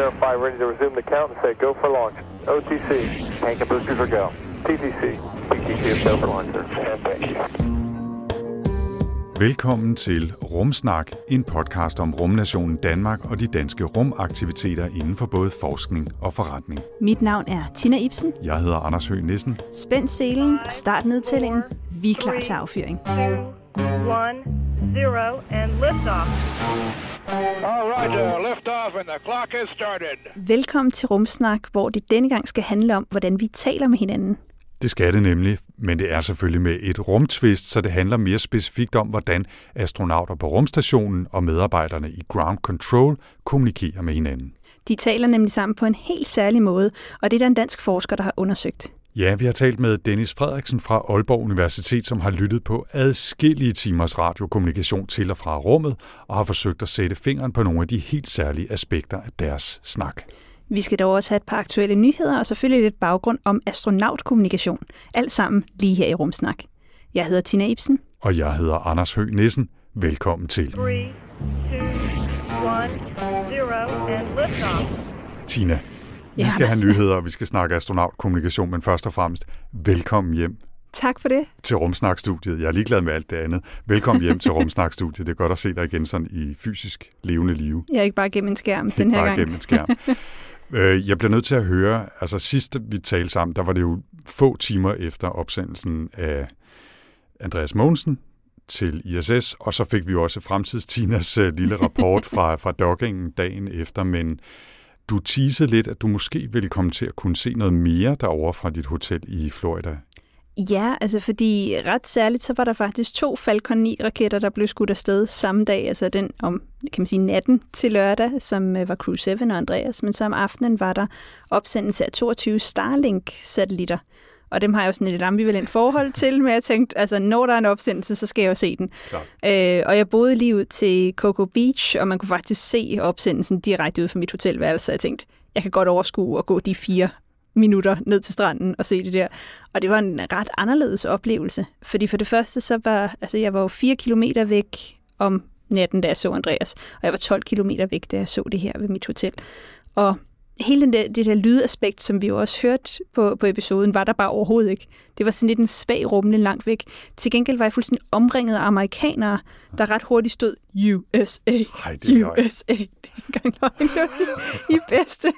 Verify ready to resume the count and say go for launch. OTC, tank and boosters are go. TTC, PTC go for launch, sir. And thank you. Velkommen til Rumsnak, en podcast om rumnationen Danmark og de danske rumaktiviteter inden for både forskning og forretning. Mit navn er Tina Ibsen. Jeg hedder Anders Høgh Nissen. Spænd selen og start nedtællingen. Vi er klar til affyring and liftoff. All right, uh, liftoff, and the clock has started. Velkommen til Rumsnak, hvor det denne gang skal handle om, hvordan vi taler med hinanden. Det skal det nemlig, men det er selvfølgelig med et rumtvist, så det handler mere specifikt om, hvordan astronauter på rumstationen og medarbejderne i Ground Control kommunikerer med hinanden. De taler nemlig sammen på en helt særlig måde, og det er der en dansk forsker, der har undersøgt. Ja, vi har talt med Dennis Frederiksen fra Aalborg Universitet, som har lyttet på adskillige timers radiokommunikation til og fra rummet, og har forsøgt at sætte fingeren på nogle af de helt særlige aspekter af deres snak. Vi skal dog også have et par aktuelle nyheder og selvfølgelig lidt baggrund om astronautkommunikation. Alt sammen lige her i Rumsnak. Jeg hedder Tina Ibsen. Og jeg hedder Anders Høgh Nissen. Velkommen til. 3, 2, 1, 0, and Tina, vi skal have nyheder, og vi skal snakke astronautkommunikation, men først og fremmest, velkommen hjem. Tak for det. Til Rumsnakstudiet. Jeg er ligeglad med alt det andet. Velkommen hjem til Rumsnakstudiet. Det er godt at se dig igen sådan i fysisk levende liv. Jeg er ikke bare gennem en skærm ikke den her bare gang. gennem en skærm. Øh, jeg bliver nødt til at høre, altså sidst vi talte sammen, der var det jo få timer efter opsendelsen af Andreas Mogensen til ISS, og så fik vi jo også fremtidstinas øh, lille rapport fra, fra doggingen dagen efter, men du teasede lidt, at du måske ville komme til at kunne se noget mere derovre fra dit hotel i Florida. Ja, altså fordi ret særligt, så var der faktisk to Falcon 9-raketter, der blev skudt afsted samme dag, altså den om, kan man sige, natten til lørdag, som øh, var Crew 7 og Andreas, men så om aftenen var der opsendelse af 22 Starlink-satellitter og dem har jeg jo sådan et ambivalent forhold til, men jeg tænkte, altså når der er en opsendelse, så skal jeg jo se den. Øh, og jeg boede lige ud til Coco Beach, og man kunne faktisk se opsendelsen direkte ud fra mit hotelværelse, så jeg tænkte, jeg kan godt overskue at gå de fire minutter ned til stranden og se det der. Og det var en ret anderledes oplevelse, fordi for det første så var, altså jeg var jo fire kilometer væk om natten, da jeg så Andreas, og jeg var 12 kilometer væk, da jeg så det her ved mit hotel. Og hele den der, det der lydaspekt, som vi jo også hørte på, på episoden, var der bare overhovedet ikke. Det var sådan lidt en svag rumle langt væk. Til gengæld var jeg fuldstændig omringet af amerikanere, der ret hurtigt stod USA, Ej, det er USA. Det er engang løgn. I bedste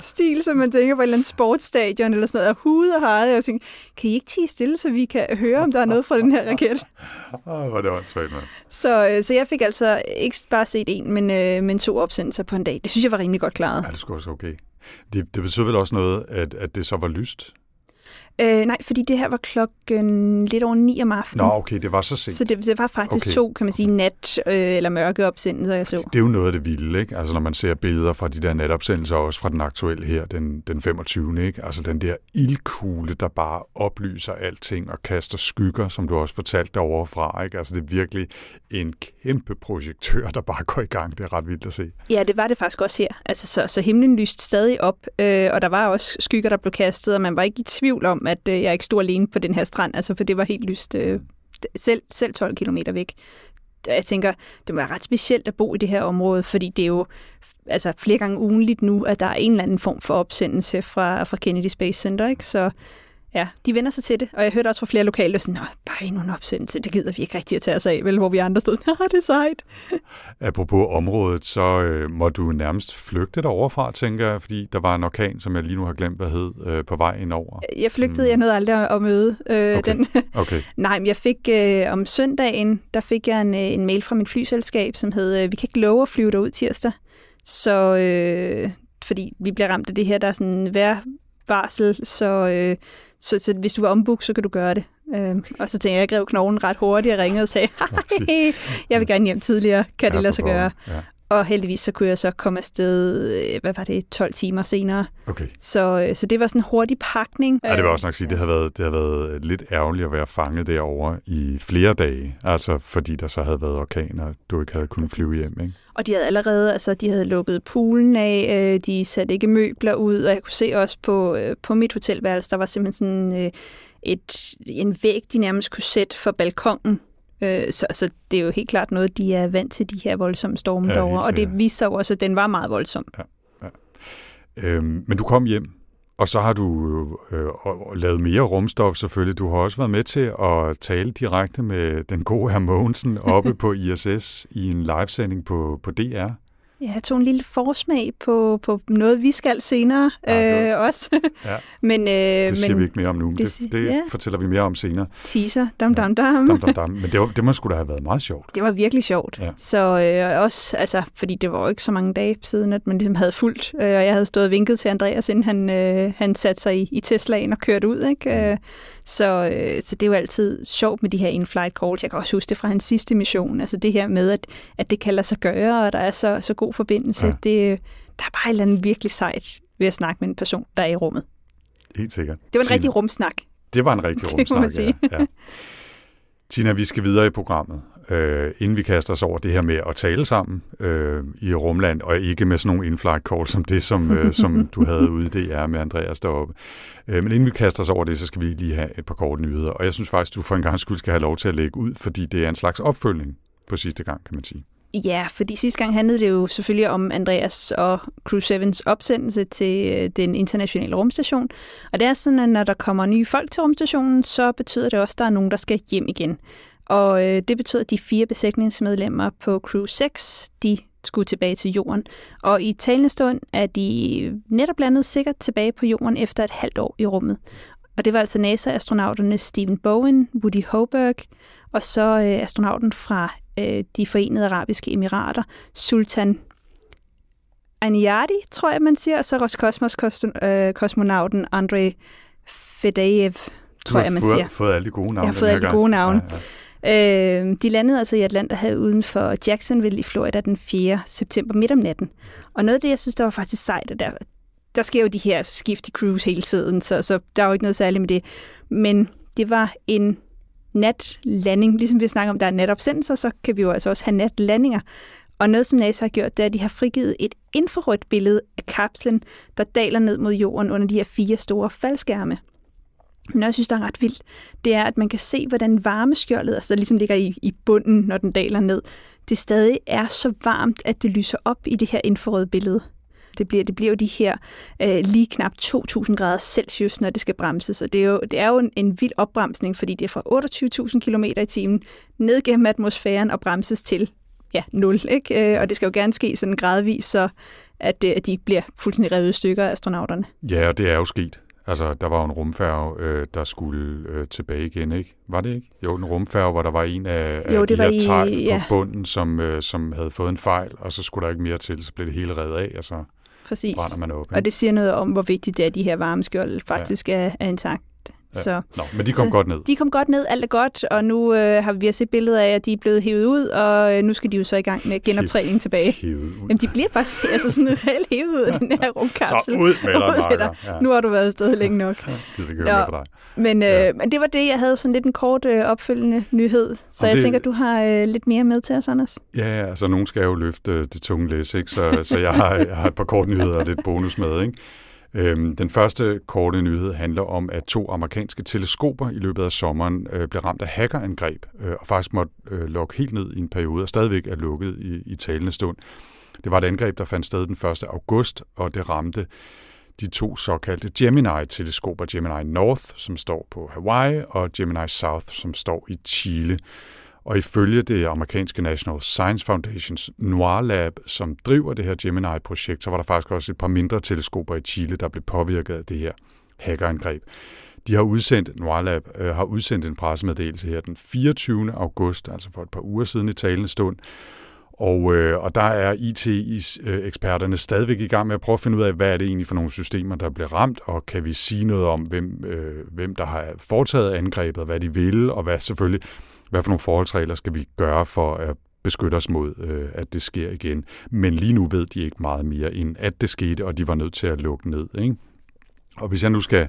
stil, som man tænker på et eller andet sportsstadion eller sådan noget, og hude og Jeg tænkte, kan I ikke tige stille, så vi kan høre, om der er noget fra den her raket? Åh, hvor det var svært, man. Så, øh, så jeg fik altså ikke bare set en, men, øh, men to opsendelser på en dag. Det synes jeg var rimelig godt klaret. Ja, det skulle også okay. Det, det betød vel også noget, at, at det så var lyst? Øh, nej, fordi det her var klokken lidt over 9 om aftenen. Nå, okay, det var så sent. Så det, det var faktisk okay. to, kan man sige, nat- øh, eller opsendelser, jeg så. Det er jo noget af det vilde, ikke? Altså, når man ser billeder fra de der natopsendelser, også fra den aktuelle her, den, den 25. Ikke? Altså, den der ildkugle, der bare oplyser alting og kaster skygger, som du også fortalte derovre fra, ikke? Altså, det er virkelig en kæmpe projektør, der bare går i gang. Det er ret vildt at se. Ja, det var det faktisk også her. Altså, så, så himlen lyste stadig op, øh, og der var også skygger, der blev kastet, og man var ikke i tvivl om, at øh, jeg ikke stod alene på den her strand, altså, for det var helt lyst. Øh, selv, selv 12 km væk. Jeg tænker, det må være ret specielt at bo i det her område, fordi det er jo altså, flere gange ugenligt nu, at der er en eller anden form for opsendelse fra, fra Kennedy Space Center. Ikke? Så Ja, de vender sig til det, og jeg hørte også fra flere lokale, der sådan, bare endnu en opsendelse, det gider vi ikke rigtig at tage os af, vel, hvor vi andre stod sådan, det er sejt. Apropos området, så øh, må du nærmest flygte deroverfra, tænker jeg, fordi der var en orkan, som jeg lige nu har glemt, hvad hed, øh, på vej over. Jeg flygtede, mm. jeg nåede aldrig at møde øh, okay. den. okay. Nej, men jeg fik øh, om søndagen, der fik jeg en, øh, en mail fra mit flyselskab, som hed, øh, vi kan ikke love at flyve derud tirsdag, så øh, fordi vi bliver ramt af det her, der er sådan en så, øh, så, så hvis du var ombuk, så kan du gøre det. Øhm, og så tænkte jeg, jeg grev knoglen ret hurtigt og ringede og sagde, jeg vil gerne hjem tidligere, kan det lade sig gøre? Ja. Og heldigvis så kunne jeg så komme afsted, øh, hvad var det, 12 timer senere. Okay. Så, øh, så det var sådan en hurtig pakning. Ja, det var øh, også nok sige, det havde været, det havde været lidt ærgerligt at være fanget derovre i flere dage. Altså fordi der så havde været orkaner, du ikke havde kunnet flyve hjem, ikke? Og de havde allerede, altså de havde lukket poolen af, de satte ikke møbler ud, og jeg kunne se også på, på mit hotelværelse, der var simpelthen sådan et, en væg, de nærmest kunne sætte for balkongen, Øh, så, så det er jo helt klart noget, de er vant til, de her voldsomme storme ja, derovre. Og det viste sig også, at den var meget voldsom. Ja, ja. Øhm, men du kom hjem, og så har du øh, lavet mere rumstof selvfølgelig. Du har også været med til at tale direkte med den gode herr Mogensen oppe på ISS i en livesending på, på DR. Ja, jeg tog en lille forsmag på, på noget, vi skal senere ja, var, øh, også. Ja. men, øh, det siger men, vi ikke mere om nu. Det, det, det ja. fortæller vi mere om senere. Teaser, dam dam dam. dam, dam, dam. Men det, var, det må sgu da have været meget sjovt. Det var virkelig sjovt. Ja. Så øh, også, altså, fordi det var jo ikke så mange dage siden, at man ligesom havde fulgt, øh, og jeg havde stået og vinket til Andreas, inden han, øh, han satte sig i, i Teslaen og kørte ud. Ikke? Mm. Øh, så, øh, så det er jo altid sjovt med de her in-flight calls. Jeg kan også huske det fra hans sidste mission. Altså det her med, at, at det kan lade sig gøre, og der er så, så god forbindelse. Ja. Det, der er bare et eller andet virkelig sejt ved at snakke med en person, der er i rummet. Helt sikkert. Det var en Tina. rigtig rumsnak. Det var en rigtig rumsnak, ja. ja. Tina, vi skal videre i programmet, øh, inden vi kaster os over det her med at tale sammen øh, i rumland, og ikke med sådan nogle inflight call som det, som, øh, som du havde ude i DR med Andreas deroppe. Øh, men inden vi kaster os over det, så skal vi lige have et par korte nyheder. Og jeg synes faktisk, du for en gang skyld skal have lov til at lægge ud, fordi det er en slags opfølgning på sidste gang, kan man sige. Ja, fordi sidste gang handlede det jo selvfølgelig om Andreas og Crew 7's opsendelse til øh, den internationale rumstation. Og det er sådan, at når der kommer nye folk til rumstationen, så betyder det også, at der er nogen, der skal hjem igen. Og øh, det betød, at de fire besætningsmedlemmer på Crew 6, de skulle tilbage til jorden. Og i talende stund er de netop landet sikkert tilbage på jorden efter et halvt år i rummet. Og det var altså NASA-astronauterne Stephen Bowen, Woody Hoberg og så øh, astronauten fra øh, de forenede arabiske emirater, Sultan Aniyadi, tror jeg, man siger, og så Roskosmos-kosmonauten øh, Andrei Fedeev, tror jeg, man siger. Du har fået alle de gode navne. Jeg har fået alle de gode navne. Ja, ja. Øh, de landede altså i Atlanterhavet uden for Jacksonville i Florida den 4. september midt om natten. Og noget af det, jeg synes, der var faktisk sejt, der, der sker jo de her skift i crews hele tiden, så, så der er jo ikke noget særligt med det. Men det var en natlanding. Ligesom vi snakker om, der er natopsendelser, så kan vi jo altså også have natlandinger. Og noget, som NASA har gjort, det er, at de har frigivet et infrarødt billede af kapslen, der daler ned mod jorden under de her fire store faldskærme. Men jeg synes, der er ret vildt, det er, at man kan se, hvordan varmeskjoldet, altså der ligesom ligger i, i bunden, når den daler ned, det stadig er så varmt, at det lyser op i det her infrarøde billede. Det bliver, det bliver jo de her øh, lige knap 2.000 grader Celsius, når det skal bremses. Og det er jo, det er jo en, en vild opbremsning, fordi det er fra 28.000 km i timen ned gennem atmosfæren og bremses til ja, 0. Ikke? Øh, og det skal jo gerne ske sådan gradvist, så at, øh, at de ikke bliver fuldstændig revet stykker af astronauterne. Ja, og det er jo sket. Altså, der var jo en rumfærge, øh, der skulle øh, tilbage igen, ikke? Var det ikke? Jo, en rumfærge, hvor der var en af, jo, af de her i, ja. på bunden, som, øh, som havde fået en fejl, og så skulle der ikke mere til, så blev det hele reddet af, og så Præcis. brænder man op. Ikke? Og det siger noget om, hvor vigtigt det er, at de her varmeskjold faktisk ja. er, er intakt. Ja. Så, Nå, men de kom så, godt ned. De kom godt ned, alt er godt, og nu øh, har vi set billeder af, at de er blevet hævet ud, og øh, nu skal de jo så i gang med genoptræning tilbage. Hævet ud. Jamen, de bliver faktisk altså sådan reelt hævet ud af den her rumkapsel. Så ud med dig, ud med dig. Ja. Nu har du været afsted længe nok. Ja, det ikke Men, øh, ja. men det var det, jeg havde sådan lidt en kort øh, opfølgende nyhed, så Om jeg det... tænker, du har øh, lidt mere med til os, Anders. Ja, ja altså nogen skal jo løfte øh, det tunge læs, ikke? Så, så jeg, har, jeg har et par kort nyheder og lidt bonus med. Ikke? Øhm, den første korte nyhed handler om, at to amerikanske teleskoper i løbet af sommeren øh, blev ramt af hackerangreb, øh, og faktisk måtte øh, lukke helt ned i en periode, og stadigvæk er lukket i, i talende stund. Det var et angreb, der fandt sted den 1. august, og det ramte de to såkaldte Gemini-teleskoper, Gemini North, som står på Hawaii, og Gemini South, som står i Chile. Og ifølge det amerikanske National Science Foundations NOAR Lab, som driver det her Gemini-projekt, så var der faktisk også et par mindre teleskoper i Chile, der blev påvirket af det her hackerangreb. De har udsendt, Noir Lab, øh, har udsendt en pressemeddelelse her den 24. august, altså for et par uger siden i talende stund, og, øh, og der er IT-eksperterne øh, stadigvæk i gang med at prøve at finde ud af, hvad er det egentlig for nogle systemer, der bliver ramt, og kan vi sige noget om, hvem, øh, hvem der har foretaget angrebet, hvad de vil, og hvad selvfølgelig hvad for nogle forholdsregler skal vi gøre for at beskytte os mod, øh, at det sker igen. Men lige nu ved de ikke meget mere, end at det skete, og de var nødt til at lukke ned. Ikke? Og hvis jeg nu skal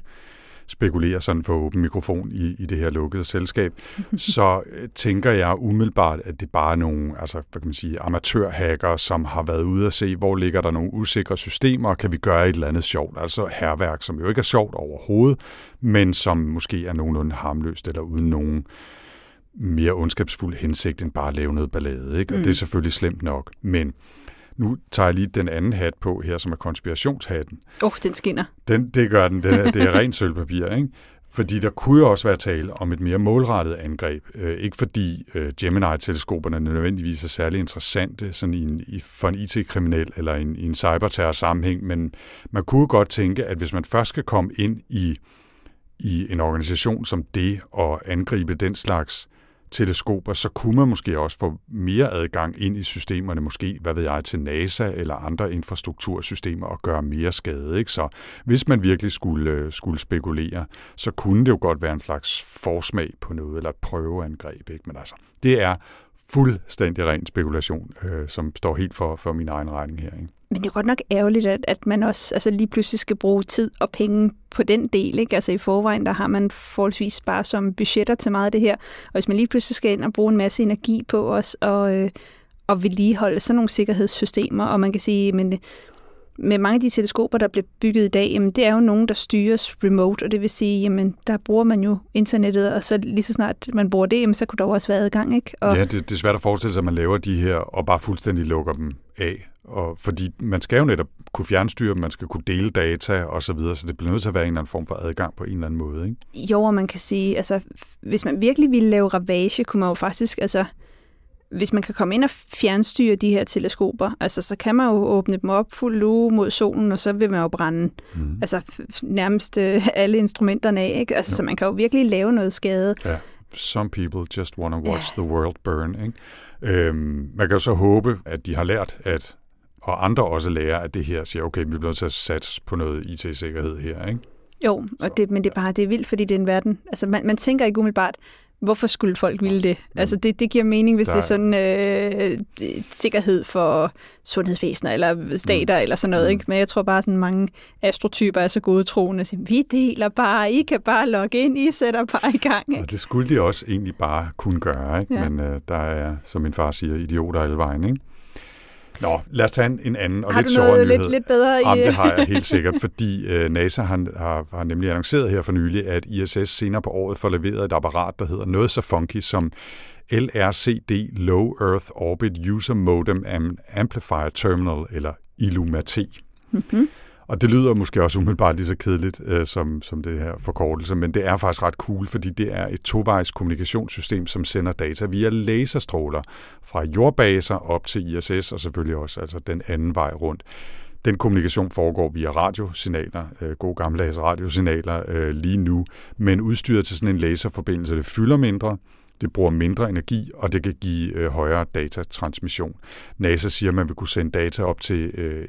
spekulere sådan på åben mikrofon i, i det her lukkede selskab, så øh, tænker jeg umiddelbart, at det bare er nogle altså, hvad kan man sige, amatørhacker, som har været ude at se, hvor ligger der nogle usikre systemer, kan vi gøre et eller andet sjovt, altså herværk, som jo ikke er sjovt overhovedet, men som måske er nogenlunde harmløst eller uden nogen øh, mere ondskabsfuld hensigt end bare at lave noget ballade. Ikke? Og mm. det er mm. selvfølgelig slemt nok. Men nu tager jeg lige den anden hat på her, som er konspirationshatten. Åh, oh, den skinner. Den, det gør den. den er, det er rent sølvpapir, ikke? Fordi der kunne jo også være tale om et mere målrettet angreb. Øh, ikke fordi øh, Gemini-teleskoperne nødvendigvis er særlig interessante sådan i en, i, for en IT-kriminel eller en, i en cyberterror-sammenhæng, men man kunne godt tænke, at hvis man først skal komme ind i, i en organisation som det og angribe den slags teleskoper, så kunne man måske også få mere adgang ind i systemerne, måske, hvad ved jeg, til NASA eller andre infrastruktursystemer og gøre mere skade. Ikke? Så hvis man virkelig skulle, øh, skulle spekulere, så kunne det jo godt være en slags forsmag på noget, eller et prøveangreb. Ikke? Men altså, det er fuldstændig ren spekulation, øh, som står helt for, for min egen regning her. Ikke? Men det er godt nok ærgerligt, at, at man også altså lige pludselig skal bruge tid og penge på den del. Ikke? Altså i forvejen, der har man forholdsvis som budgetter til meget af det her. Og hvis man lige pludselig skal ind og bruge en masse energi på os og, øh, og vedligeholde sådan nogle sikkerhedssystemer, og man kan sige, men med mange af de teleskoper, der bliver bygget i dag, jamen det er jo nogen, der styres remote, og det vil sige, jamen der bruger man jo internettet, og så lige så snart man bruger det, jamen, så kunne der også være adgang, ikke? Og... Ja, det, det er svært at forestille sig, at man laver de her, og bare fuldstændig lukker dem af. Og fordi man skal jo netop kunne fjernstyre dem, man skal kunne dele data osv., så, videre, så det bliver nødt til at være en eller anden form for adgang på en eller anden måde. Ikke? Jo, og man kan sige, altså hvis man virkelig ville lave ravage, kunne man jo faktisk, altså hvis man kan komme ind og fjernstyre de her teleskoper, altså så kan man jo åbne dem op fuld lue mod solen, og så vil man jo brænde mm. altså, nærmest øh, alle instrumenterne af. Ikke? Altså, jo. Så man kan jo virkelig lave noget skade. Ja. Some people just want to watch ja. the world burn. Ikke? Øhm, man kan jo så håbe, at de har lært, at og andre også lærer, at det her siger, okay, vi bliver nødt til at satse på noget IT-sikkerhed her, ikke? Jo, og det, men det er bare det er vildt, fordi det er en verden. Altså, man, man tænker ikke umiddelbart, hvorfor skulle folk ville det? Altså, det, det giver mening, hvis Der... det er sådan øh, sikkerhed for sundhedsvæsener eller stater mm. eller sådan noget, mm. ikke? Men jeg tror bare, sådan mange astrotyper er så gode troende, at vi deler bare, I kan bare logge ind, I sætter bare i gang, ikke? Og det skulle de også egentlig bare kunne gøre, ikke? Ja. Men øh, der er, som min far siger, idioter alle vejen, ikke? Nå, lad os tage en, anden og har lidt sjovere nyhed. Lidt, lidt bedre i... Jamen, det har jeg helt sikkert, fordi øh, NASA har, har, har nemlig annonceret her for nylig, at ISS senere på året får leveret et apparat, der hedder noget så funky som LRCD Low Earth Orbit User Modem Amplifier Terminal, eller ILUMAT. Mm-hmm. Og det lyder måske også umiddelbart lige så kedeligt øh, som, som det her forkortelse, men det er faktisk ret cool, fordi det er et tovejs kommunikationssystem, som sender data via laserstråler fra jordbaser op til ISS, og selvfølgelig også altså den anden vej rundt. Den kommunikation foregår via radiosignaler, øh, gode gamle radiosignaler øh, lige nu, men udstyret til sådan en laserforbindelse, det fylder mindre, det bruger mindre energi, og det kan give øh, højere datatransmission. NASA siger, at man vil kunne sende data op til øh,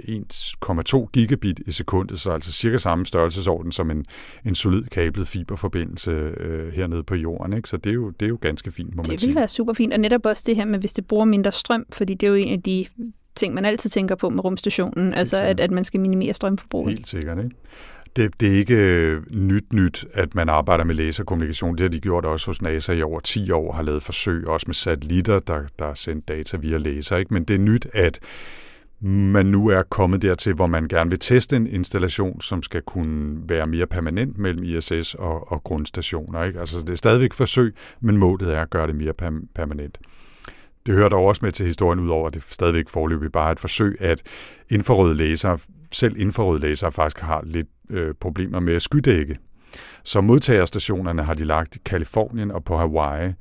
1,2 gigabit i sekundet, så altså cirka samme størrelsesorden som en, en solid kablet fiberforbindelse øh, hernede på jorden. Ikke? Så det er, jo, det er jo ganske fint, må det man sige. Det vil være super fint, og netop også det her med, hvis det bruger mindre strøm, fordi det er jo en af de ting, man altid tænker på med rumstationen, altså Helt altså at, at man skal minimere strømforbruget. Helt sikkert, ikke? det, det er ikke øh, nyt nyt, at man arbejder med laserkommunikation. Det har de gjort også hos NASA i over 10 år, har lavet forsøg også med satellitter, der, der har sendt data via laser. Ikke? Men det er nyt, at man nu er kommet dertil, hvor man gerne vil teste en installation, som skal kunne være mere permanent mellem ISS og, og grundstationer. Ikke? Altså, det er stadigvæk forsøg, men målet er at gøre det mere per- permanent. Det hører dog også med til historien, udover at det stadigvæk foreløbig bare er et forsøg, at infrarøde laser selv laser faktisk har lidt øh, problemer med at skydække. Så modtagerstationerne har de lagt i Kalifornien og på Hawaii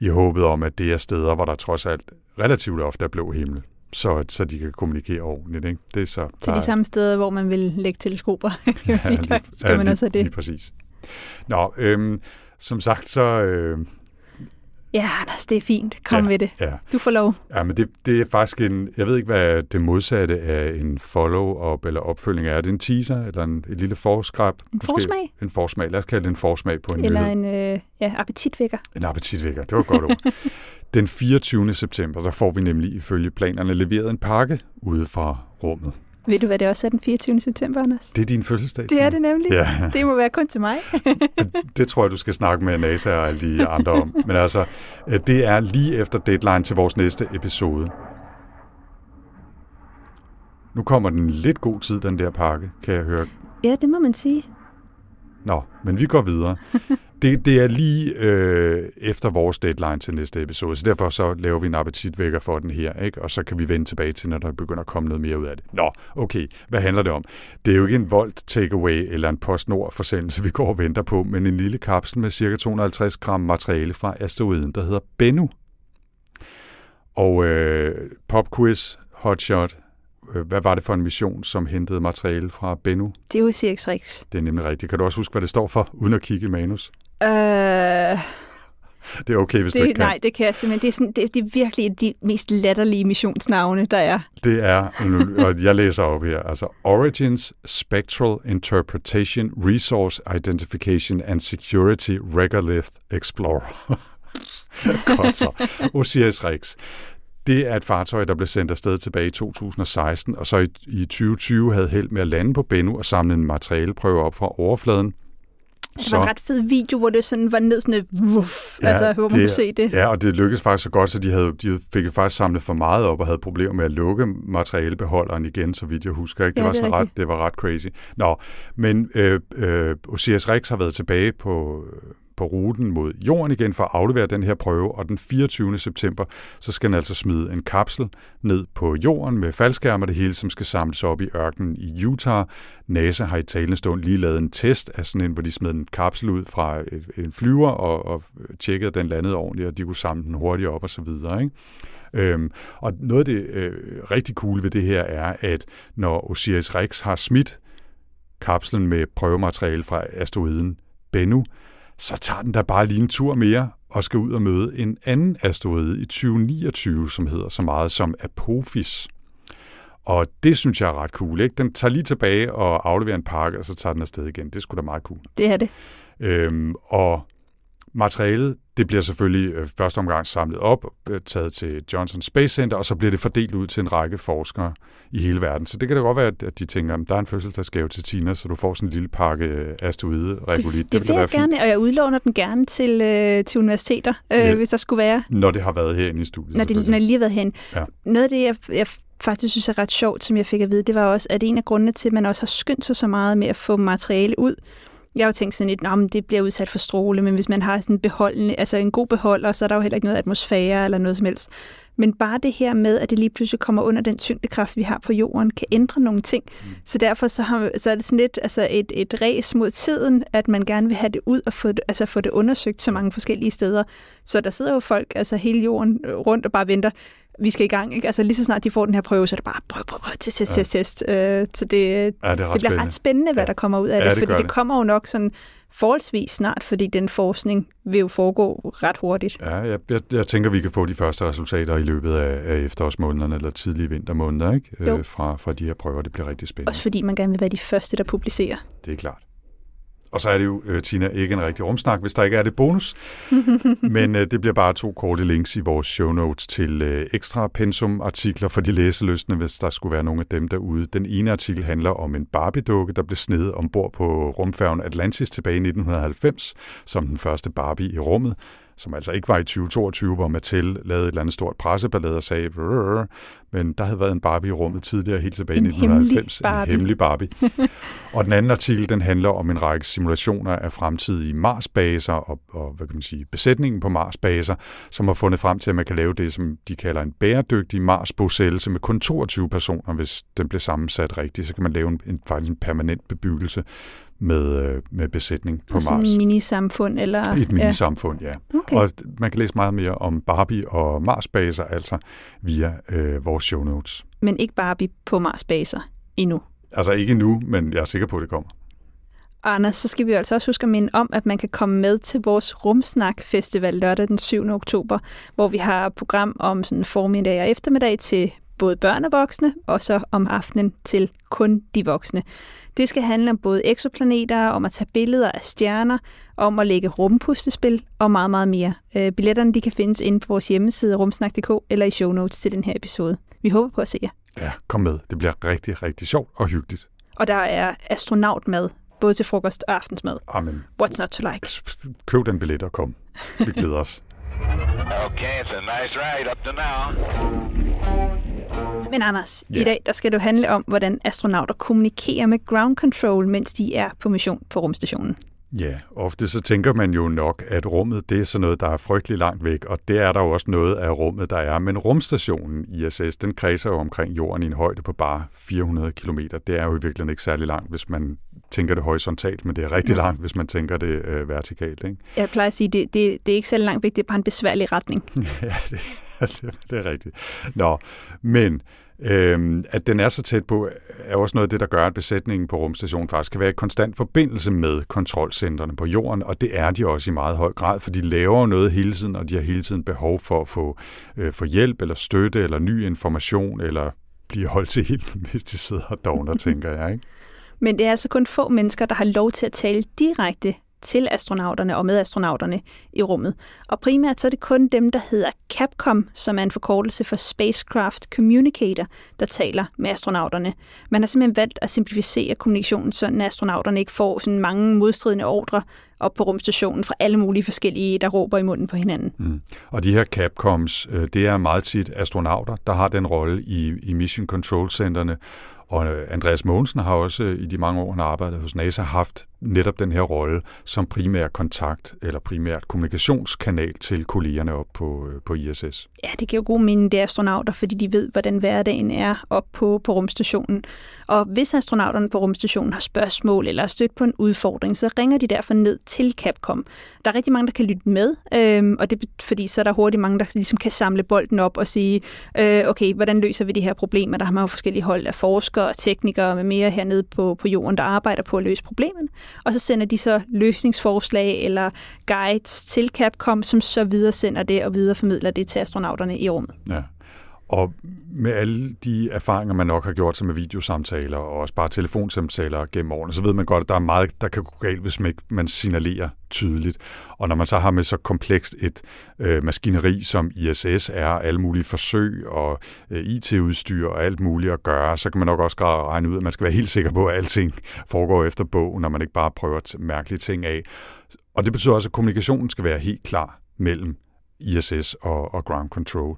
i håbet om, at det er steder, hvor der trods alt relativt ofte er blå himmel så, så de kan kommunikere ordentligt. Ikke? Det er så, til de samme steder, hvor man vil lægge teleskoper, kan ja, sige, lige, skal ja, man lige, også have det. Lige præcis. Nå, øhm, som sagt, så, øh, Ja, Anders, det er fint. Kom ja, med det. Ja. Du får lov. Ja, men det, det er faktisk en... Jeg ved ikke, hvad det modsatte af en follow-up eller opfølging er. Er det en teaser eller en, et lille forskrab? En måske? forsmag? En forsmag. Lad os kalde det en forsmag på en Eller nyhed. en øh, ja, appetitvækker. En appetitvækker, det var godt ord. Den 24. september, der får vi nemlig ifølge planerne leveret en pakke ude fra rummet. Ved du, hvad det også er den 24. september, Anders? Det er din fødselsdag. Det er det nemlig. Ja. Det må være kun til mig. det tror jeg, du skal snakke med NASA og alle de andre om. Men altså, øh, det er lige efter deadline til vores næste episode. Nu kommer den lidt god tid, den der pakke, kan jeg høre. Ja, det må man sige. Nå, men vi går videre. Det, det er lige øh, efter vores deadline til næste episode, så derfor så laver vi en appetitvækker for den her, ikke? og så kan vi vende tilbage til, når der begynder at komme noget mere ud af det. Nå, okay, hvad handler det om? Det er jo ikke en voldt takeaway eller en postnord-forsendelse, vi går og venter på, men en lille kapsel med ca. 250 gram materiale fra asteroiden, der hedder Bennu. Og øh, popquiz, hotshot, Øh, hvad var det for en mission, som hentede materiale fra Bennu? Det er jo CX Rex. Det er nemlig rigtigt. Kan du også huske, hvad det står for, uden at kigge i manus? Øh... Det er okay, hvis det, du ikke kan. Nej, det kan jeg simpelthen. Det er, sådan, det, det er virkelig de mest latterlige missionsnavne, der er. Det er, og jeg læser op her, altså Origins Spectral Interpretation Resource Identification and Security Regolith Explorer. Godt så. Osiris Rex. Det er et fartøj, der blev sendt afsted tilbage i 2016, og så i, 2020 havde held med at lande på Bennu og samle en materialeprøve op fra overfladen. Det var en ret fed video, hvor det sådan var ned sådan et wuff, ja, altså hvor man det, kunne se det. Ja, og det lykkedes faktisk så godt, så de, havde, de fik faktisk samlet for meget op og havde problemer med at lukke materialebeholderen igen, så vidt jeg husker. Ikke? Det, ja, var det, ret, det var ret crazy. Nå, men øh, øh, Osiris Rex har været tilbage på på ruten mod jorden igen for at aflevere den her prøve, og den 24. september, så skal den altså smide en kapsel ned på jorden med faldskærm og det hele, som skal samles op i ørkenen i Utah. NASA har i talende stund lige lavet en test af sådan en, hvor de smed en kapsel ud fra en flyver og, og tjekkede, at den landede ordentligt, og de kunne samle den hurtigt op og så videre. Ikke? Øhm, og noget af det øh, rigtig cool ved det her er, at når Osiris Rex har smidt kapslen med prøvemateriale fra asteroiden Bennu, så tager den da bare lige en tur mere og skal ud og møde en anden asteroide i 2029, som hedder så meget som Apophis. Og det synes jeg er ret cool. Ikke? Den tager lige tilbage og afleverer en pakke, og så tager den afsted igen. Det skulle sgu da meget cool. Det er det. Øhm, og Materialet det bliver selvfølgelig øh, første omgang samlet op, øh, taget til Johnson Space Center, og så bliver det fordelt ud til en række forskere i hele verden. Så det kan da godt være, at de tænker, at der er en fødselsdagsgave til Tina, så du får sådan en lille pakke øh, asteroide regulit. Det, det, det vil jeg være gerne, fint. og jeg udlåner den gerne til, øh, til universiteter, øh, ja. hvis der skulle være. Når det har været herinde i studiet. Når det, når det lige har været herinde. Ja. Noget af det, jeg, jeg faktisk synes er ret sjovt, som jeg fik at vide, det var også, at en af grundene til, at man også har skyndt sig så meget med at få materiale ud, jeg har jo tænkt sådan lidt, at det bliver udsat for stråle, men hvis man har sådan beholdende, altså en god beholder, så er der jo heller ikke noget atmosfære eller noget som helst. Men bare det her med, at det lige pludselig kommer under den tyngdekraft, vi har på jorden, kan ændre nogle ting. Mm. Så derfor så, har, så er det sådan lidt altså et, et res mod tiden, at man gerne vil have det ud og få det, altså få det undersøgt så mange forskellige steder. Så der sidder jo folk, altså hele jorden rundt og bare venter, vi skal i gang. Ikke? Altså lige så snart de får den her prøve, så er det bare prøv, prøv, prøv, test, test, ja. test, Øh, så det, ja, det, det bliver spændende. ret spændende, hvad ja. der kommer ud af ja, det, det, fordi det. det kommer jo nok sådan forholdsvis snart, fordi den forskning vil jo foregå ret hurtigt. Ja, jeg, jeg, jeg tænker, vi kan få de første resultater i løbet af, af efterårsmånederne eller tidlige vintermåneder ikke? Øh, fra, fra de her prøver. Det bliver rigtig spændende. Også fordi man gerne vil være de første, der publicerer. Det er klart. Og så er det jo, øh, Tina, ikke en rigtig rumsnak, hvis der ikke er det bonus. Men øh, det bliver bare to korte links i vores show notes til øh, ekstra pensum-artikler for de læseløsne, hvis der skulle være nogle af dem derude. Den ene artikel handler om en Barbie-dukke, der blev snedet ombord på rumfærgen Atlantis tilbage i 1990, som den første Barbie i rummet som altså ikke var i 2022, hvor Mattel lavede et eller andet stort presseballade og sagde, men der havde været en Barbie i rummet tidligere, helt tilbage i 1990. Hemmelig En hemmelig Barbie. og den anden artikel, den handler om en række simulationer af fremtidige Marsbaser og, og hvad kan man sige, besætningen på Marsbaser, som har fundet frem til, at man kan lave det, som de kalder en bæredygtig Mars-bosættelse med kun 22 personer, hvis den bliver sammensat rigtigt. Så kan man lave en, en faktisk en permanent bebyggelse med, øh, med besætning på Mars. et minisamfund? Eller? Et minisamfund, ja. ja. Okay. Og man kan læse meget mere om Barbie og Mars-baser, altså via øh, vores show notes. Men ikke Barbie på Mars-baser endnu? Altså ikke nu, men jeg er sikker på, at det kommer. Anna, Anders, så skal vi altså også huske at minde om, at man kan komme med til vores Rumsnak Festival lørdag den 7. oktober, hvor vi har et program om sådan formiddag og eftermiddag til både børn og voksne, og så om aftenen til kun de voksne. Det skal handle om både eksoplaneter, om at tage billeder af stjerner, om at lægge rumpustespil og meget, meget mere. Øh, billetterne de kan findes inde på vores hjemmeside rumsnak.dk eller i show notes til den her episode. Vi håber på at se jer. Ja, kom med. Det bliver rigtig, rigtig sjovt og hyggeligt. Og der er astronautmad, både til frokost og aftensmad. Amen. What's not to like? Køb den billet og kom. Vi glæder os. okay, it's a nice ride up to now. Men Anders, yeah. i dag der skal det handle om, hvordan astronauter kommunikerer med ground control, mens de er på mission på rumstationen. Ja, ofte så tænker man jo nok, at rummet det er sådan noget, der er frygtelig langt væk, og det er der jo også noget af rummet, der er. Men rumstationen ISS, den kredser jo omkring jorden i en højde på bare 400 km. Det er jo i virkeligheden ikke særlig langt, hvis man tænker det horisontalt, men det er rigtig langt, hvis man tænker det øh, vertikalt. Ikke? Jeg plejer at sige, det, det, det er ikke særlig langt væk, det er bare en besværlig retning. ja, det det, det er rigtigt. Nå, men øhm, at den er så tæt på, er også noget af det, der gør, at besætningen på rumstationen faktisk kan være i konstant forbindelse med kontrolcentrene på jorden, og det er de også i meget høj grad, for de laver noget hele tiden, og de har hele tiden behov for at få, øh, for hjælp, eller støtte, eller ny information, eller blive holdt til helt, hvis de sidder og dogner, tænker jeg. Ikke? Men det er altså kun få mennesker, der har lov til at tale direkte til astronauterne og med astronauterne i rummet. Og primært så er det kun dem, der hedder CAPCOM, som er en forkortelse for Spacecraft Communicator, der taler med astronauterne. Man har simpelthen valgt at simplificere kommunikationen, så astronauterne ikke får sådan mange modstridende ordre op på rumstationen fra alle mulige forskellige, der råber i munden på hinanden. Mm. Og de her CAPCOMs, øh, det er meget tit astronauter, der har den rolle i, i Mission Control Centerne, og øh, Andreas Mogensen har også øh, i de mange år, han har arbejdet hos NASA, haft netop den her rolle som primær kontakt eller primært kommunikationskanal til kollegerne op på, øh, på ISS. Ja, det giver jo god mening, det er astronauter, fordi de ved, hvordan hverdagen er op på, på rumstationen. Og hvis astronauterne på rumstationen har spørgsmål eller er stødt på en udfordring, så ringer de derfor ned til Capcom. Der er rigtig mange, der kan lytte med, øh, og det fordi, så er der hurtigt mange, der ligesom kan samle bolden op og sige, øh, okay, hvordan løser vi de her problemer? Der har man jo forskellige hold af forskere og teknikere med mere hernede på, på jorden, der arbejder på at løse problemerne og så sender de så løsningsforslag eller guides til Capcom, som så videre sender det og videreformidler det til astronauterne i rummet. Ja. Og med alle de erfaringer, man nok har gjort sig med videosamtaler og også bare telefonsamtaler gennem årene, så ved man godt, at der er meget, der kan gå galt, hvis man, ikke, man signalerer tydeligt. Og når man så har med så komplekst et øh, maskineri som ISS er, alle mulige forsøg og øh, IT-udstyr og alt muligt at gøre, så kan man nok også regne ud, at man skal være helt sikker på, at alting foregår efter bogen, når man ikke bare prøver at mærkelige ting af. Og det betyder også, at kommunikationen skal være helt klar mellem ISS og, og ground control.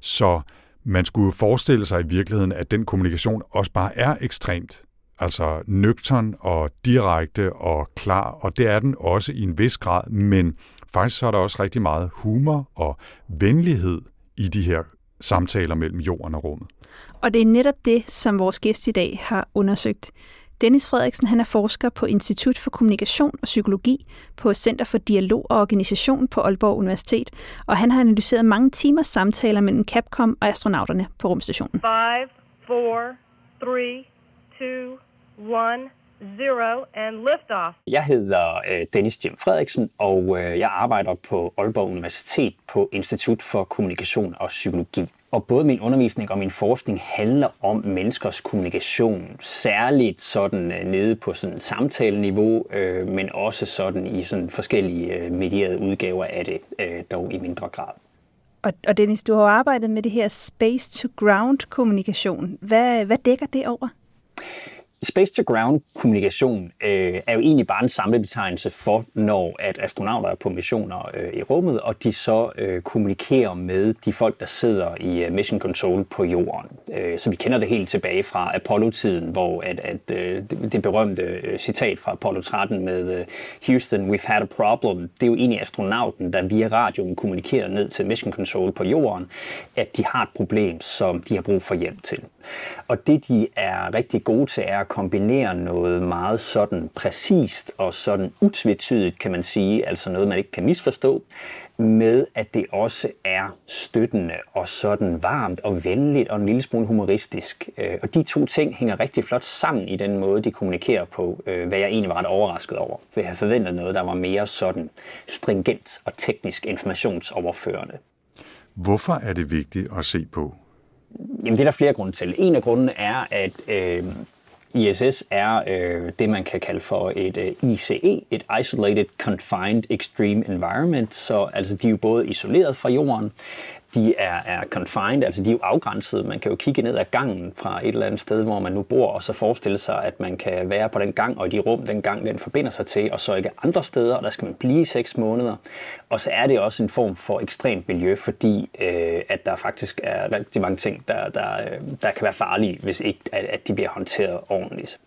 Så man skulle forestille sig i virkeligheden, at den kommunikation også bare er ekstremt altså nøgtern og direkte og klar, og det er den også i en vis grad, men faktisk så er der også rigtig meget humor og venlighed i de her samtaler mellem jorden og rummet. Og det er netop det, som vores gæst i dag har undersøgt. Dennis Frederiksen han er forsker på Institut for Kommunikation og Psykologi på Center for Dialog og Organisation på Aalborg Universitet, og han har analyseret mange timers samtaler mellem Capcom og astronauterne på rumstationen. 5, 4, 3, 2, 1, zero and liftoff. Jeg hedder øh, Dennis Jim Frederiksen, og øh, jeg arbejder på Aalborg Universitet på Institut for Kommunikation og Psykologi. Og både min undervisning og min forskning handler om menneskers kommunikation, særligt sådan øh, nede på sådan samtaleniveau, øh, men også sådan i sådan forskellige øh, medierede udgaver af det, øh, dog i mindre grad. Og, og Dennis, du har arbejdet med det her space-to-ground kommunikation. Hvad, hvad dækker det over? Space-to-ground-kommunikation øh, er jo egentlig bare en samlebetegnelse for, når at astronauter er på missioner øh, i rummet, og de så øh, kommunikerer med de folk, der sidder i uh, Mission Control på jorden. Øh, så vi kender det helt tilbage fra Apollo-tiden, hvor at, at, øh, det berømte øh, citat fra Apollo 13 med øh, Houston, we've had a problem, det er jo egentlig astronauten, der via radioen kommunikerer ned til Mission Control på jorden, at de har et problem, som de har brug for hjælp til. Og det, de er rigtig gode til, er kombinerer noget meget sådan præcist og sådan utvetydigt, kan man sige, altså noget, man ikke kan misforstå, med at det også er støttende og sådan varmt og venligt og en lille smule humoristisk. Øh, og de to ting hænger rigtig flot sammen i den måde, de kommunikerer på, øh, hvad jeg egentlig var ret overrasket over. For jeg havde forventet noget, der var mere sådan stringent og teknisk informationsoverførende. Hvorfor er det vigtigt at se på? Jamen, det er der flere grunde til. En af grundene er, at øh, ISS er øh, det, man kan kalde for et øh, ICE, et Isolated Confined Extreme Environment, så altså, de er jo både isoleret fra jorden, de er, er confined, altså de er jo afgrænset. Man kan jo kigge ned ad gangen fra et eller andet sted, hvor man nu bor, og så forestille sig, at man kan være på den gang og i de rum, den gang den forbinder sig til, og så ikke andre steder, og der skal man blive seks måneder. Og så er det også en form for ekstremt miljø, fordi øh, at der faktisk er rigtig mange ting, der, der, øh, der kan være farlige, hvis ikke at, at de bliver håndteret ordentligt.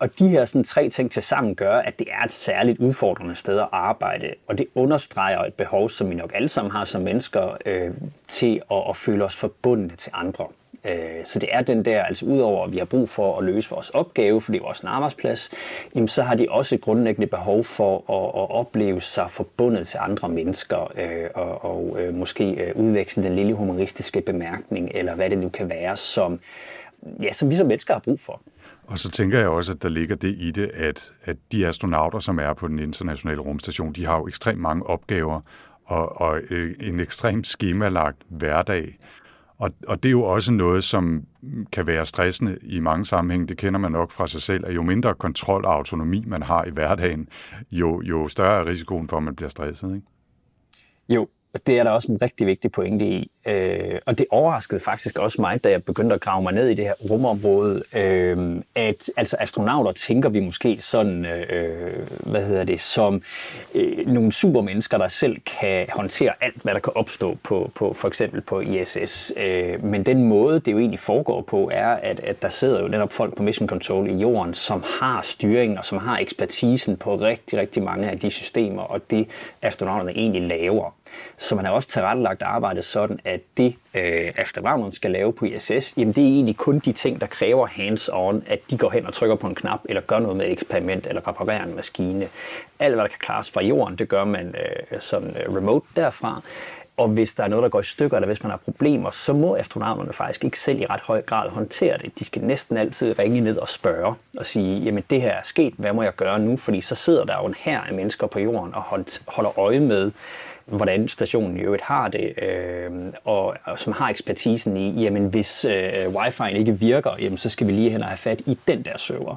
Og de her sådan, tre ting til sammen gør, at det er et særligt udfordrende sted at arbejde, og det understreger et behov, som vi nok alle sammen har som mennesker, øh, til at, at føle os forbundne til andre. Øh, så det er den der, altså udover at vi har brug for at løse vores opgave, fordi det er vores arbejdsplads, jamen, så har de også et grundlæggende behov for at, at opleve sig forbundet til andre mennesker, øh, og, og øh, måske øh, udveksle den lille humoristiske bemærkning, eller hvad det nu kan være, som, ja, som vi som mennesker har brug for. Og så tænker jeg også, at der ligger det i det, at, at de astronauter, som er på den internationale rumstation, de har jo ekstremt mange opgaver og, og øh, en ekstremt skemalagt hverdag. Og, og det er jo også noget, som kan være stressende i mange sammenhænge. Det kender man nok fra sig selv, at jo mindre kontrol og autonomi man har i hverdagen, jo, jo større er risikoen for, at man bliver stresset. Ikke? Jo, det er der også en rigtig vigtig pointe i. Øh, og det overraskede faktisk også mig, da jeg begyndte at grave mig ned i det her rumområde, øh, at altså astronauter tænker vi måske sådan, øh, hvad hedder det, som øh, nogle supermennesker, der selv kan håndtere alt, hvad der kan opstå på, på for eksempel på ISS. Øh, men den måde, det jo egentlig foregår på, er, at, at der sidder jo netop folk på Mission Control i jorden, som har styringen og som har ekspertisen på rigtig, rigtig mange af de systemer og det astronauterne egentlig laver. Så man har også tilrettelagt arbejdet sådan, at det øh, Efter skal lave på ISS, jamen det er egentlig kun de ting, der kræver hands-on, at de går hen og trykker på en knap, eller gør noget med et eksperiment, eller reparerer en maskine. Alt, hvad der kan klares fra jorden, det gør man øh, sådan øh, remote derfra. Og hvis der er noget, der går i stykker, eller hvis man har problemer, så må astronauterne faktisk ikke selv i ret høj grad håndtere det. De skal næsten altid ringe ned og spørge og sige, jamen det her er sket, hvad må jeg gøre nu? Fordi så sidder der jo en her af mennesker på jorden og holder øje med, hvordan stationen i øvrigt har det, øh, og, og som har ekspertisen i, jamen hvis øh, wifi'en ikke virker, jamen så skal vi lige hen og have fat i den der server,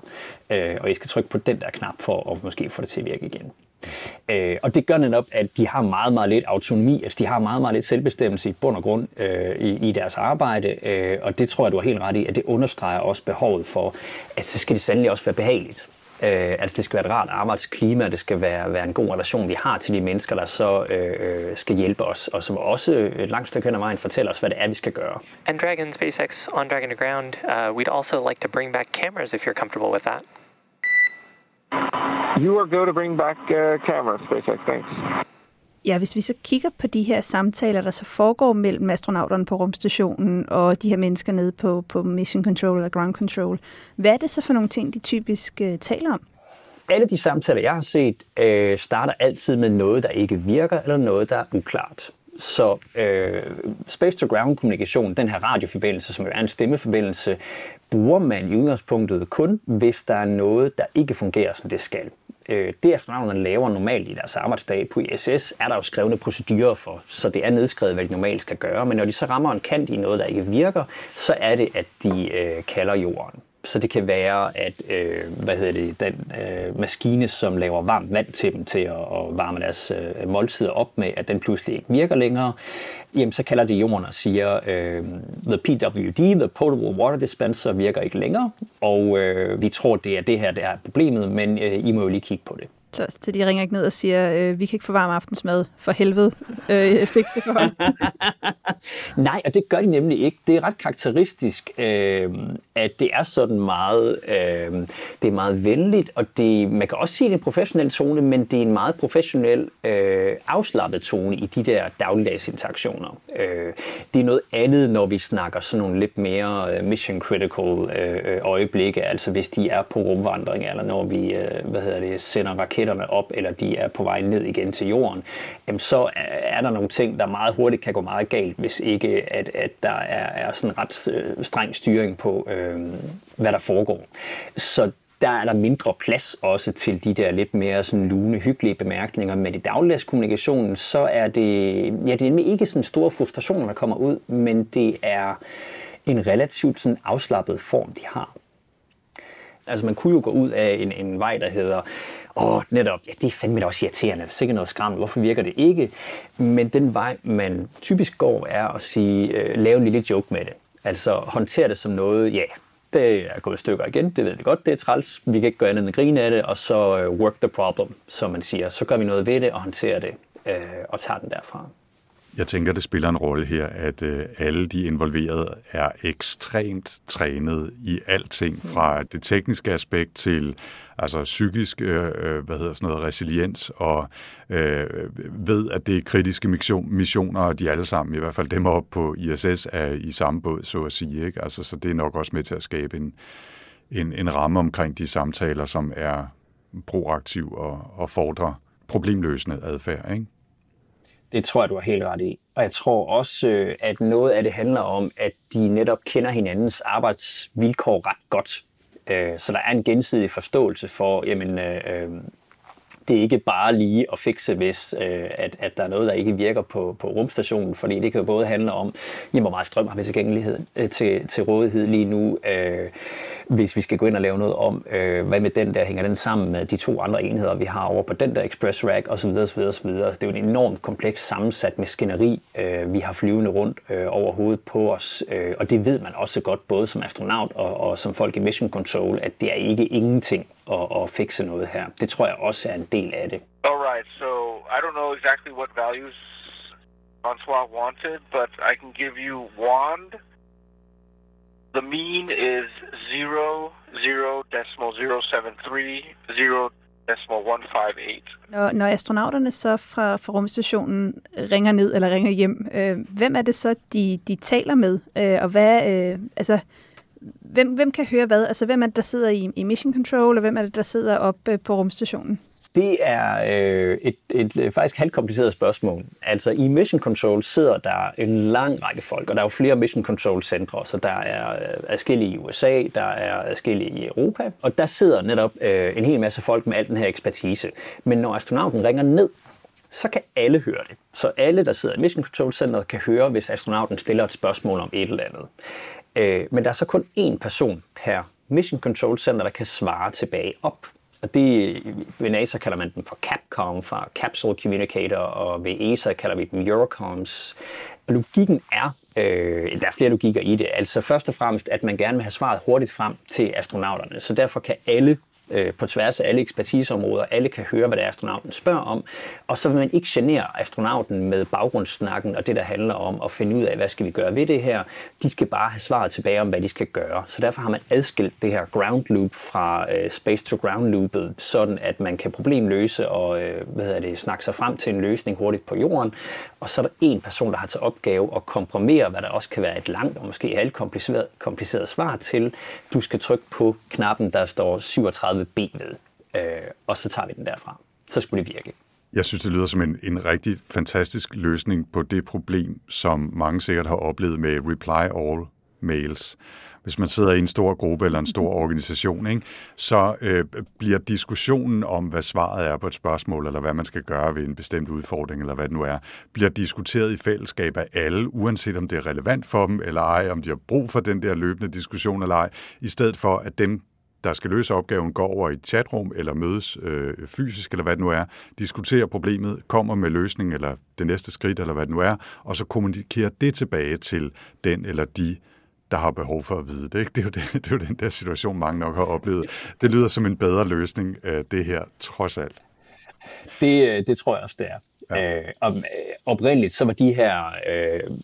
øh, og I skal trykke på den der knap for at måske få det til at virke igen. Øh, og det gør netop, at de har meget, meget lidt autonomi, altså de har meget, meget lidt selvbestemmelse i bund og grund øh, i, i deres arbejde, øh, og det tror jeg, du har helt ret i, at det understreger også behovet for, at så skal det sandelig også være behageligt. Øh, altså det skal være et rart arbejdsklima, det skal være, være en god relation, vi har til de mennesker, der så øh, øh skal hjælpe os, og som også øh, et langt stykke hen ad vejen fortæller os, hvad det er, vi skal gøre. And Dragon SpaceX on Dragon to Ground, uh, we'd also like to bring back cameras if you're comfortable with that. You are going to bring back uh, cameras, SpaceX, thanks. Ja, hvis vi så kigger på de her samtaler, der så foregår mellem astronauterne på rumstationen og de her mennesker nede på, på Mission Control eller Ground Control, hvad er det så for nogle ting, de typisk øh, taler om? Alle de samtaler, jeg har set, øh, starter altid med noget, der ikke virker, eller noget, der er uklart. Så øh, space-to-ground-kommunikation, den her radioforbindelse, som jo er en stemmeforbindelse, bruger man i udgangspunktet kun, hvis der er noget, der ikke fungerer, som det skal. Øh, det astronauterne laver normalt i deres arbejdsdag på ISS, er der jo skrevne procedurer for, så det er nedskrevet, hvad de normalt skal gøre. Men når de så rammer en kant i noget, der ikke virker, så er det, at de øh, kalder jorden. Så det kan være, at øh, hvad hedder det, den øh, maskine, som laver varmt vand til dem til at, at varme deres øh, måltider op med, at den pludselig ikke virker længere jamen så kalder de jorden og siger, øh, the PWD, the potable water dispenser, virker ikke længere, og øh, vi tror, det er det her, der er problemet, men øh, I må jo lige kigge på det. Så, så de ringer ikke ned og siger, øh, vi kan ikke få varm aftensmad, for helvede, øh, fix det for os. Nej, og det gør de nemlig ikke. Det er ret karakteristisk, øh, at det er sådan meget, øh, det er meget venligt, og det, man kan også sige, det er en professionel tone, men det er en meget professionel, øh, afslappet tone i de der dagligdags interaktioner. Øh, det er noget andet, når vi snakker sådan nogle lidt mere øh, mission critical øh, øh, øjeblikke, altså hvis de er på rumvandring, eller når vi, øh, hvad hedder det, sender raketter raketterne op, eller de er på vej ned igen til jorden, jamen så er der nogle ting, der meget hurtigt kan gå meget galt, hvis ikke at, at der er, er sådan ret øh, streng styring på, øh, hvad der foregår. Så der er der mindre plads også til de der lidt mere sådan lune, hyggelige bemærkninger. Men i dagligdagskommunikationen, så er det, ja, det er ikke sådan store frustrationer, der kommer ud, men det er en relativt sådan afslappet form, de har. Altså man kunne jo gå ud af en, en vej, der hedder, og netop, ja, det er fandme da også irriterende, det er sikkert noget skræmt, hvorfor virker det ikke? Men den vej, man typisk går, er at sige, øh, lave en lille joke med det. Altså håndtere det som noget, ja, det er gået i stykker igen, det ved vi godt, det er træls, vi kan ikke gøre andet end grine af det, og så øh, work the problem, som man siger. Så gør vi noget ved det og håndterer det, øh, og tager den derfra. Jeg tænker, det spiller en rolle her, at øh, alle de involverede er ekstremt trænet i alting, mm. fra det tekniske aspekt til altså psykisk øh, øh hvad hedder sådan noget, resiliens, og øh, øh ved, at det er kritiske missioner, og de alle sammen, i hvert fald dem op på ISS, er i samme båd, så at sige. Ikke? Altså, så det er nok også med til at skabe en, en, en ramme omkring de samtaler, som er proaktiv og, og fordrer problemløsende adfærd. Ikke? Det tror jeg, du har helt ret i. Og jeg tror også, øh, at noget af det handler om, at de netop kender hinandens arbejdsvilkår ret godt. Øh, så der er en gensidig forståelse for, jamen, øh, det er ikke bare lige at fikse, hvis øh, at, at der er noget, der ikke virker på, på rumstationen, fordi det kan jo både handle om, jamen, hvor meget strøm har vi tilgængelighed øh, til, til rådighed lige nu, øh, hvis vi skal gå ind og lave noget om, øh, hvad med den der, hænger den sammen med de to andre enheder, vi har over på den der express rack osv. osv., osv. Så altså, det er jo en enormt kompleks sammensat maskineri, øh, vi har flyvende rundt øh, over hovedet på os, øh, og det ved man også godt, både som astronaut og, og som folk i mission control, at det er ikke ingenting, og, og fikse noget her. Det tror jeg også er en del af det. All right, so I don't know exactly what values Francois wanted, but I can give you wand. The mean is 0, Når, når astronauterne så fra, fra rumstationen ringer ned eller ringer hjem, øh, hvem er det så, de, de taler med? Øh, og hvad, øh, altså, hvem, hvem kan høre hvad? Altså, hvem er det, der sidder i, i Mission Control, og hvem er det, der sidder oppe øh, på rumstationen? Det er øh, et, et, et øh, faktisk kompliceret spørgsmål. Altså i Mission Control sidder der en lang række folk, og der er jo flere Mission Control-centre, så der er øh, adskillige i USA, der er adskillige i Europa, og der sidder netop øh, en hel masse folk med al den her ekspertise. Men når astronauten ringer ned, så kan alle høre det. Så alle, der sidder i Mission Control Center, kan høre, hvis astronauten stiller et spørgsmål om et eller andet. Øh, men der er så kun én person per Mission Control Center, der kan svare tilbage op. Og det, ved NASA kalder man dem for Capcom, for Capsule Communicator, og ved ESA kalder vi dem Eurocoms. Og logikken er, øh, der er flere logikker i det, altså først og fremmest, at man gerne vil have svaret hurtigt frem til astronauterne, så derfor kan alle øh, på tværs af alle ekspertiseområder. Alle kan høre, hvad det er, astronauten spørger om. Og så vil man ikke genere astronauten med baggrundssnakken og det, der handler om at finde ud af, hvad skal vi gøre ved det her. De skal bare have svaret tilbage om, hvad de skal gøre. Så derfor har man adskilt det her ground loop fra øh, space to ground loopet, sådan at man kan problemløse og øh, hvad hedder det, snakke sig frem til en løsning hurtigt på jorden. Og så er der en person, der har til opgave at komprimere, hvad der også kan være et langt og måske kompliceret, kompliceret svar til. Du skal trykke på knappen, der står 37 noget B ved, øh, og så tager vi den derfra. Så skulle det virke. Jeg synes, det lyder som en, en rigtig fantastisk løsning på det problem, som mange sikkert har oplevet med reply all mails. Hvis man sidder i en stor gruppe eller en stor organisation, ikke, så øh, bliver diskussionen om, hvad svaret er på et spørgsmål, eller hvad man skal gøre ved en bestemt udfordring, eller hvad det nu er, bliver diskuteret i fællesskab af alle, uanset om det er relevant for dem eller ej, om de har brug for den der løbende diskussion eller ej, i stedet for, at dem, der skal løse opgaven, går over i et chatrum eller mødes øh, fysisk, eller hvad det nu er, diskuterer problemet, kommer med løsningen eller det næste skridt, eller hvad det nu er, og så kommunikerer det tilbage til den eller de, der har behov for at vide det. Ikke? Det, er jo det, det er jo den der situation, mange nok har oplevet. Det lyder som en bedre løsning, øh, det her, trods alt. Det, øh, det tror jeg også, det er. Ja. Øh, og, øh, oprindeligt så var de her øh,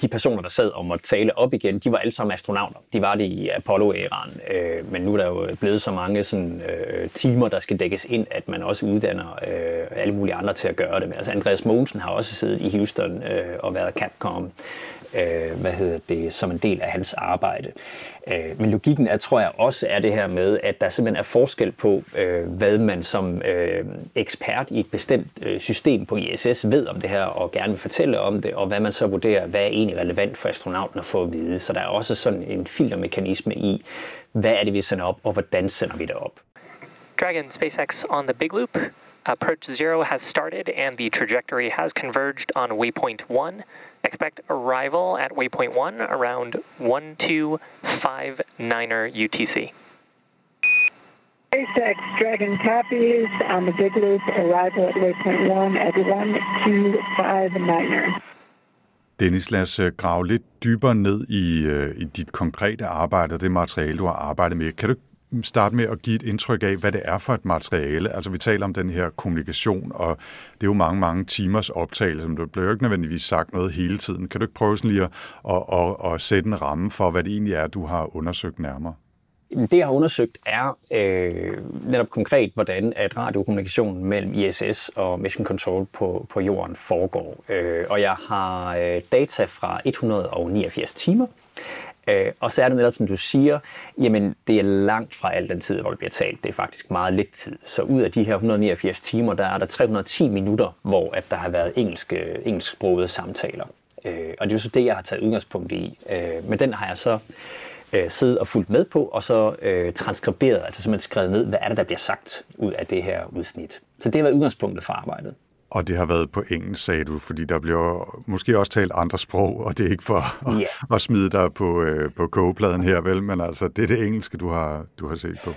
de personer, der sad og måtte tale op igen, de var alle sammen astronauter. De var det i Apollo-æraen, øh, men nu er der jo blevet så mange sådan, øh, timer, der skal dækkes ind, at man også uddanner øh, alle mulige andre til at gøre det. Altså Andreas Mogensen har også siddet i Houston øh, og været Capcom øh, hvad hedder det, som en del af hans arbejde. Øh, men logikken er, tror jeg, også er det her med, at der simpelthen er forskel på, øh, hvad man som øh, ekspert i et bestemt øh, system på ISS ved om det her og gerne vil fortælle om det, og hvad man så vurderer, hvad er egentlig relevant for astronauten at få at vide. Så der er også sådan en filtermekanisme i, hvad er det, vi sender op, og hvordan sender vi det op. Dragon SpaceX on the Big Loop. Approach zero has started and the trajectory has converged on waypoint one. Expect arrival at waypoint one around 1259er UTC. SpaceX Dragon copies on the big loop, arrival at waypoint one at 1259er. Dennis, lad os øh, grave lidt dybere ned i, øh, i dit konkrete arbejde og det materiale, du har arbejdet med. Kan du starte med at give et indtryk af, hvad det er for et materiale. Altså vi taler om den her kommunikation, og det er jo mange, mange timers optagelse, men der bliver jo ikke nødvendigvis sagt noget hele tiden. Kan du ikke prøve sådan lige at, at, at, at sætte en ramme for, hvad det egentlig er, du har undersøgt nærmere? Det, jeg har undersøgt, er øh, netop konkret, hvordan at radiokommunikationen mellem ISS og Mission Control på, på jorden foregår. Øh, og jeg har øh, data fra 189 timer, Øh, og så er det netop, som du siger, jamen det er langt fra al den tid, hvor det bliver talt. Det er faktisk meget lidt tid. Så ud af de her 189 timer, der er der 310 minutter, hvor at der har været engelske, engelsksprogede samtaler. Øh, og det er jo så det, jeg har taget udgangspunkt i. Øh, men den har jeg så øh, siddet og fulgt med på, og så øh, transkriberet, altså simpelthen skrevet ned, hvad er det, der bliver sagt ud af det her udsnit. Så det har været udgangspunktet for arbejdet. Og det har været på engelsk, sagde du, fordi der bliver måske også talt andre sprog, og det er ikke for yeah. at, at smide dig på, øh, på kogepladen her, vel? Men altså, det er det engelske, du har, du har set på.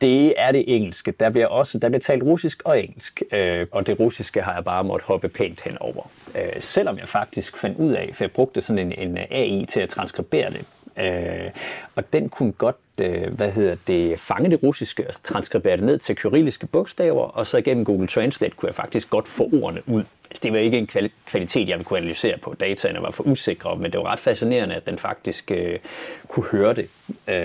Det er det engelske. Der bliver også der bliver talt russisk og engelsk, øh, og det russiske har jeg bare måttet hoppe pænt henover. Øh, selvom jeg faktisk fandt ud af, for jeg brugte sådan en, en AI til at transkribere det, øh, og den kunne godt øh, hvad hedder det, fange det russiske og transkribere det ned til kyrilliske bogstaver, og så igennem Google Translate kunne jeg faktisk godt få ordene ud. Altså, det var ikke en kvalitet, jeg ville kunne analysere på. Dataene var for usikre, men det var ret fascinerende, at den faktisk øh, kunne høre det. Øh,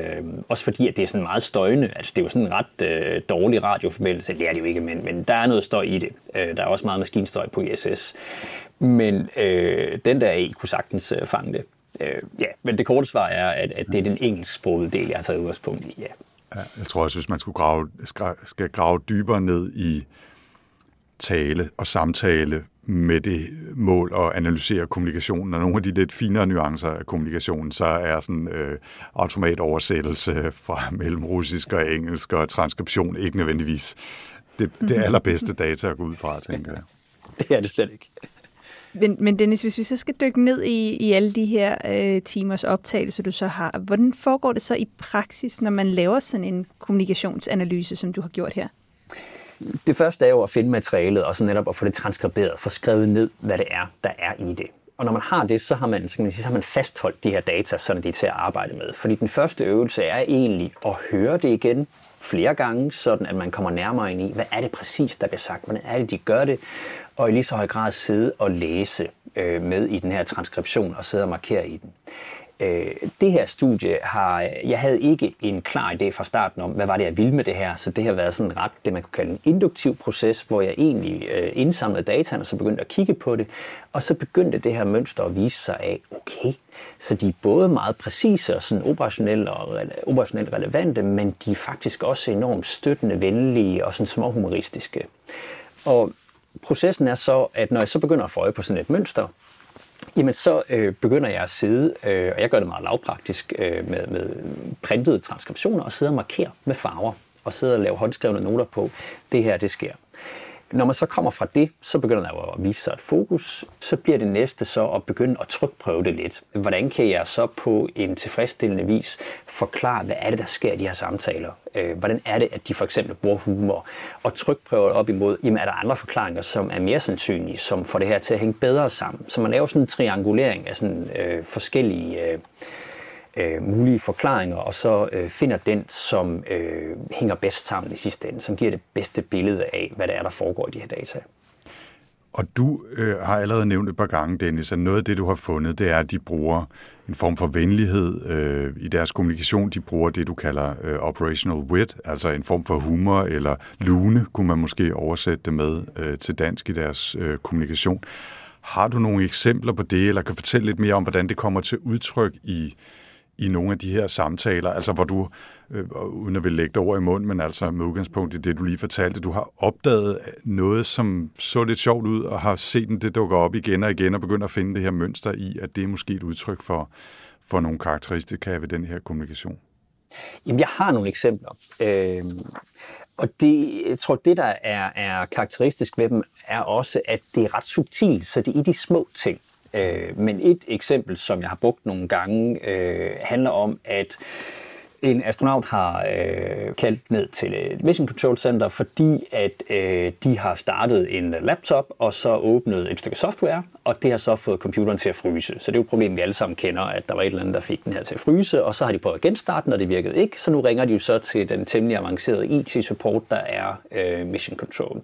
også fordi, at det er sådan meget støjende. Altså, det er jo sådan en ret øh, dårlig radioforbindelse. Det er det jo ikke, men, men der er noget støj i det. Øh, der er også meget maskinstøj på ISS. Men øh, den der AI kunne sagtens øh, fange det. Øh, ja, men det korte svar er, at, at det er den engelsksprogede del, jeg har taget udgangspunkt i, ja. ja jeg tror også, hvis man skulle grave, skal grave dybere ned i tale og samtale med det mål at analysere kommunikationen, og nogle af de lidt finere nuancer af kommunikationen, så er sådan øh, automatoversættelse fra mellem russisk og engelsk og transkription ikke nødvendigvis det, det allerbedste data at gå ud fra, tænker jeg. Det er det slet ikke. Men, men Dennis, hvis vi så skal dykke ned i, i alle de her øh, timers optagelser, du så har, hvordan foregår det så i praksis, når man laver sådan en kommunikationsanalyse, som du har gjort her? Det første er jo at finde materialet, og så netop at få det transkriberet, få skrevet ned, hvad det er, der er i det. Og når man har det, så har man, så kan man, sige, så har man fastholdt de her data, så de er til at arbejde med. Fordi den første øvelse er egentlig at høre det igen flere gange, sådan at man kommer nærmere ind i, hvad er det præcis, der bliver sagt, hvordan er det, de gør det, og i lige så høj grad sidde og læse øh, med i den her transkription og sidde og markere i den. Øh, det her studie har, jeg havde ikke en klar idé fra starten om, hvad var det, jeg ville med det her, så det har været sådan ret, det man kunne kalde en induktiv proces, hvor jeg egentlig øh, indsamlede dataen, og så begyndte at kigge på det, og så begyndte det her mønster at vise sig af, okay, så de er både meget præcise og sådan operationelle og re- operationelt relevante, men de er faktisk også enormt støttende, venlige og sådan småhumoristiske. Og processen er så, at når jeg så begynder at få øje på sådan et mønster, jamen så øh, begynder jeg at sidde, øh, og jeg gør det meget lavpraktisk øh, med, med printede transkriptioner, og sidde og markere med farver, og sidde og lave håndskrevne noter på, det her det sker når man så kommer fra det, så begynder der at vise sig et fokus. Så bliver det næste så at begynde at trykprøve det lidt. Hvordan kan jeg så på en tilfredsstillende vis forklare, hvad er det, der sker i de her samtaler? Øh, hvordan er det, at de for eksempel bruger humor? Og trykprøver op imod, jamen er der andre forklaringer, som er mere sandsynlige, som får det her til at hænge bedre sammen? Så man laver sådan en triangulering af sådan, øh, forskellige... Øh, øh, mulige forklaringer, og så øh, finder den, som øh, hænger bedst sammen i sidste ende, som giver det bedste billede af, hvad der er, der foregår i de her data. Og du øh, har allerede nævnt et par gange, Dennis, at noget af det, du har fundet, det er, at de bruger en form for venlighed øh, i deres kommunikation. De bruger det, du kalder øh, operational wit, altså en form for humor eller lune, kunne man måske oversætte det med øh, til dansk i deres øh, kommunikation. Har du nogle eksempler på det, eller kan fortælle lidt mere om, hvordan det kommer til udtryk i øh, i nogle af de her samtaler, altså hvor du, øh, uden at vil lægge over i munden, men altså med udgangspunkt i det, du lige fortalte, du har opdaget noget, som så lidt sjovt ud, og har set den, det dukker op igen og igen, og begynder at finde det her mønster i, at det er måske et udtryk for, for nogle karakteristika ved den her kommunikation? Jamen, jeg har nogle eksempler. Øh, og det, jeg tror, det, der er, er karakteristisk ved dem, er også, at det er ret subtilt, så det er i de små ting. Øh, men et eksempel, som jeg har brugt nogle gange, øh, handler om, at en astronaut har øh, kaldt ned til et Mission Control Center, fordi at øh, de har startet en laptop og så åbnet et stykke software, og det har så fået computeren til at fryse. Så det er jo et problem, vi alle sammen kender, at der var et eller andet, der fik den her til at fryse, og så har de prøvet at genstarte den, og det virkede ikke, så nu ringer de jo så til den temmelig avancerede IT-support, der er øh, Mission Control.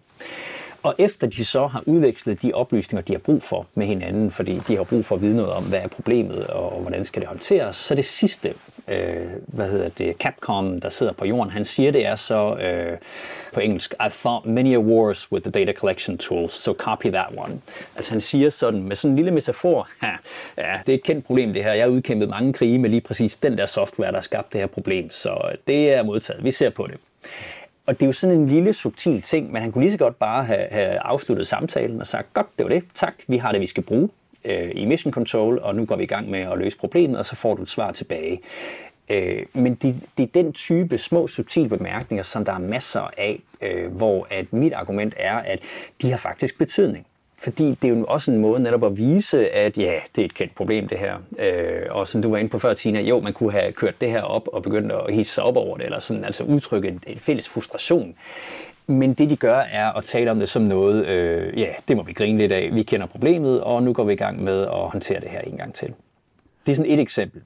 Og efter de så har udvekslet de oplysninger, de har brug for med hinanden, fordi de har brug for at vide noget om, hvad er problemet, og, og hvordan skal det håndteres, så det sidste, øh, hvad hedder det, Capcom, der sidder på jorden, han siger, det er så øh, på engelsk, I thought many a wars with the data collection tools, so copy that one. Altså han siger sådan, med sådan en lille metafor, ja, ja det er et kendt problem det her, jeg har udkæmpet mange krige med lige præcis den der software, der skabte det her problem, så øh, det er modtaget, vi ser på det. Og det er jo sådan en lille subtil ting, men han kunne lige så godt bare have, have afsluttet samtalen og sagt, godt, det var det, tak, vi har det, vi skal bruge øh, i Mission Control, og nu går vi i gang med at løse problemet, og så får du et svar tilbage. Øh, men det, det er den type små, subtile bemærkninger, som der er masser af, øh, hvor at mit argument er, at de har faktisk betydning fordi det er jo også en måde netop at vise, at ja, det er et kendt problem det her. Øh, og som du var inde på før, Tina, jo, man kunne have kørt det her op og begyndt at hisse sig op over det, eller sådan, altså udtrykke en, en fælles frustration. Men det de gør er at tale om det som noget, øh, ja, det må vi grine lidt af, vi kender problemet, og nu går vi i gang med at håndtere det her en gang til. Det er sådan et eksempel.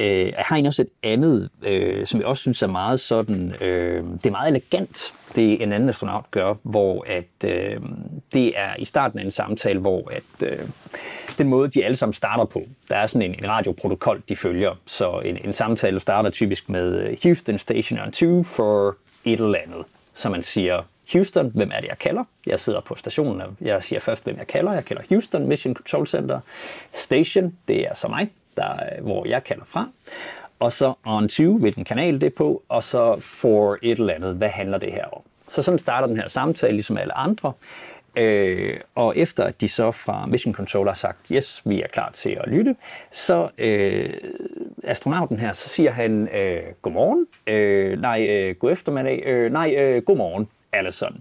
Øh, har egentlig også et andet, øh, som jeg også synes er meget sådan, øh, det er meget elegant, det en anden astronaut gør, hvor at øh, det er i starten af en samtale, hvor at øh, den måde, de alle sammen starter på, der er sådan en, en radioprotokol, de følger, så en, en samtale starter typisk med øh, Houston Station on 2 for et eller andet, så man siger, Houston, hvem er det, jeg kalder? Jeg sidder på stationen, og jeg siger først, hvem jeg kalder. Jeg kalder Houston Mission Control Center. Station, det er så mig der, øh, hvor jeg kalder fra, og så on 20, hvilken kanal det er på, og så for et eller andet, hvad handler det her om? Så sådan starter den her samtale, ligesom alle andre. Øh, og efter at de så fra Mission Control har sagt, yes, vi er klar til at lytte, så øh, astronauten her, så siger han, øh, godmorgen, øh, nej, øh, god eftermiddag, øh, nej, øh, godmorgen, Allison.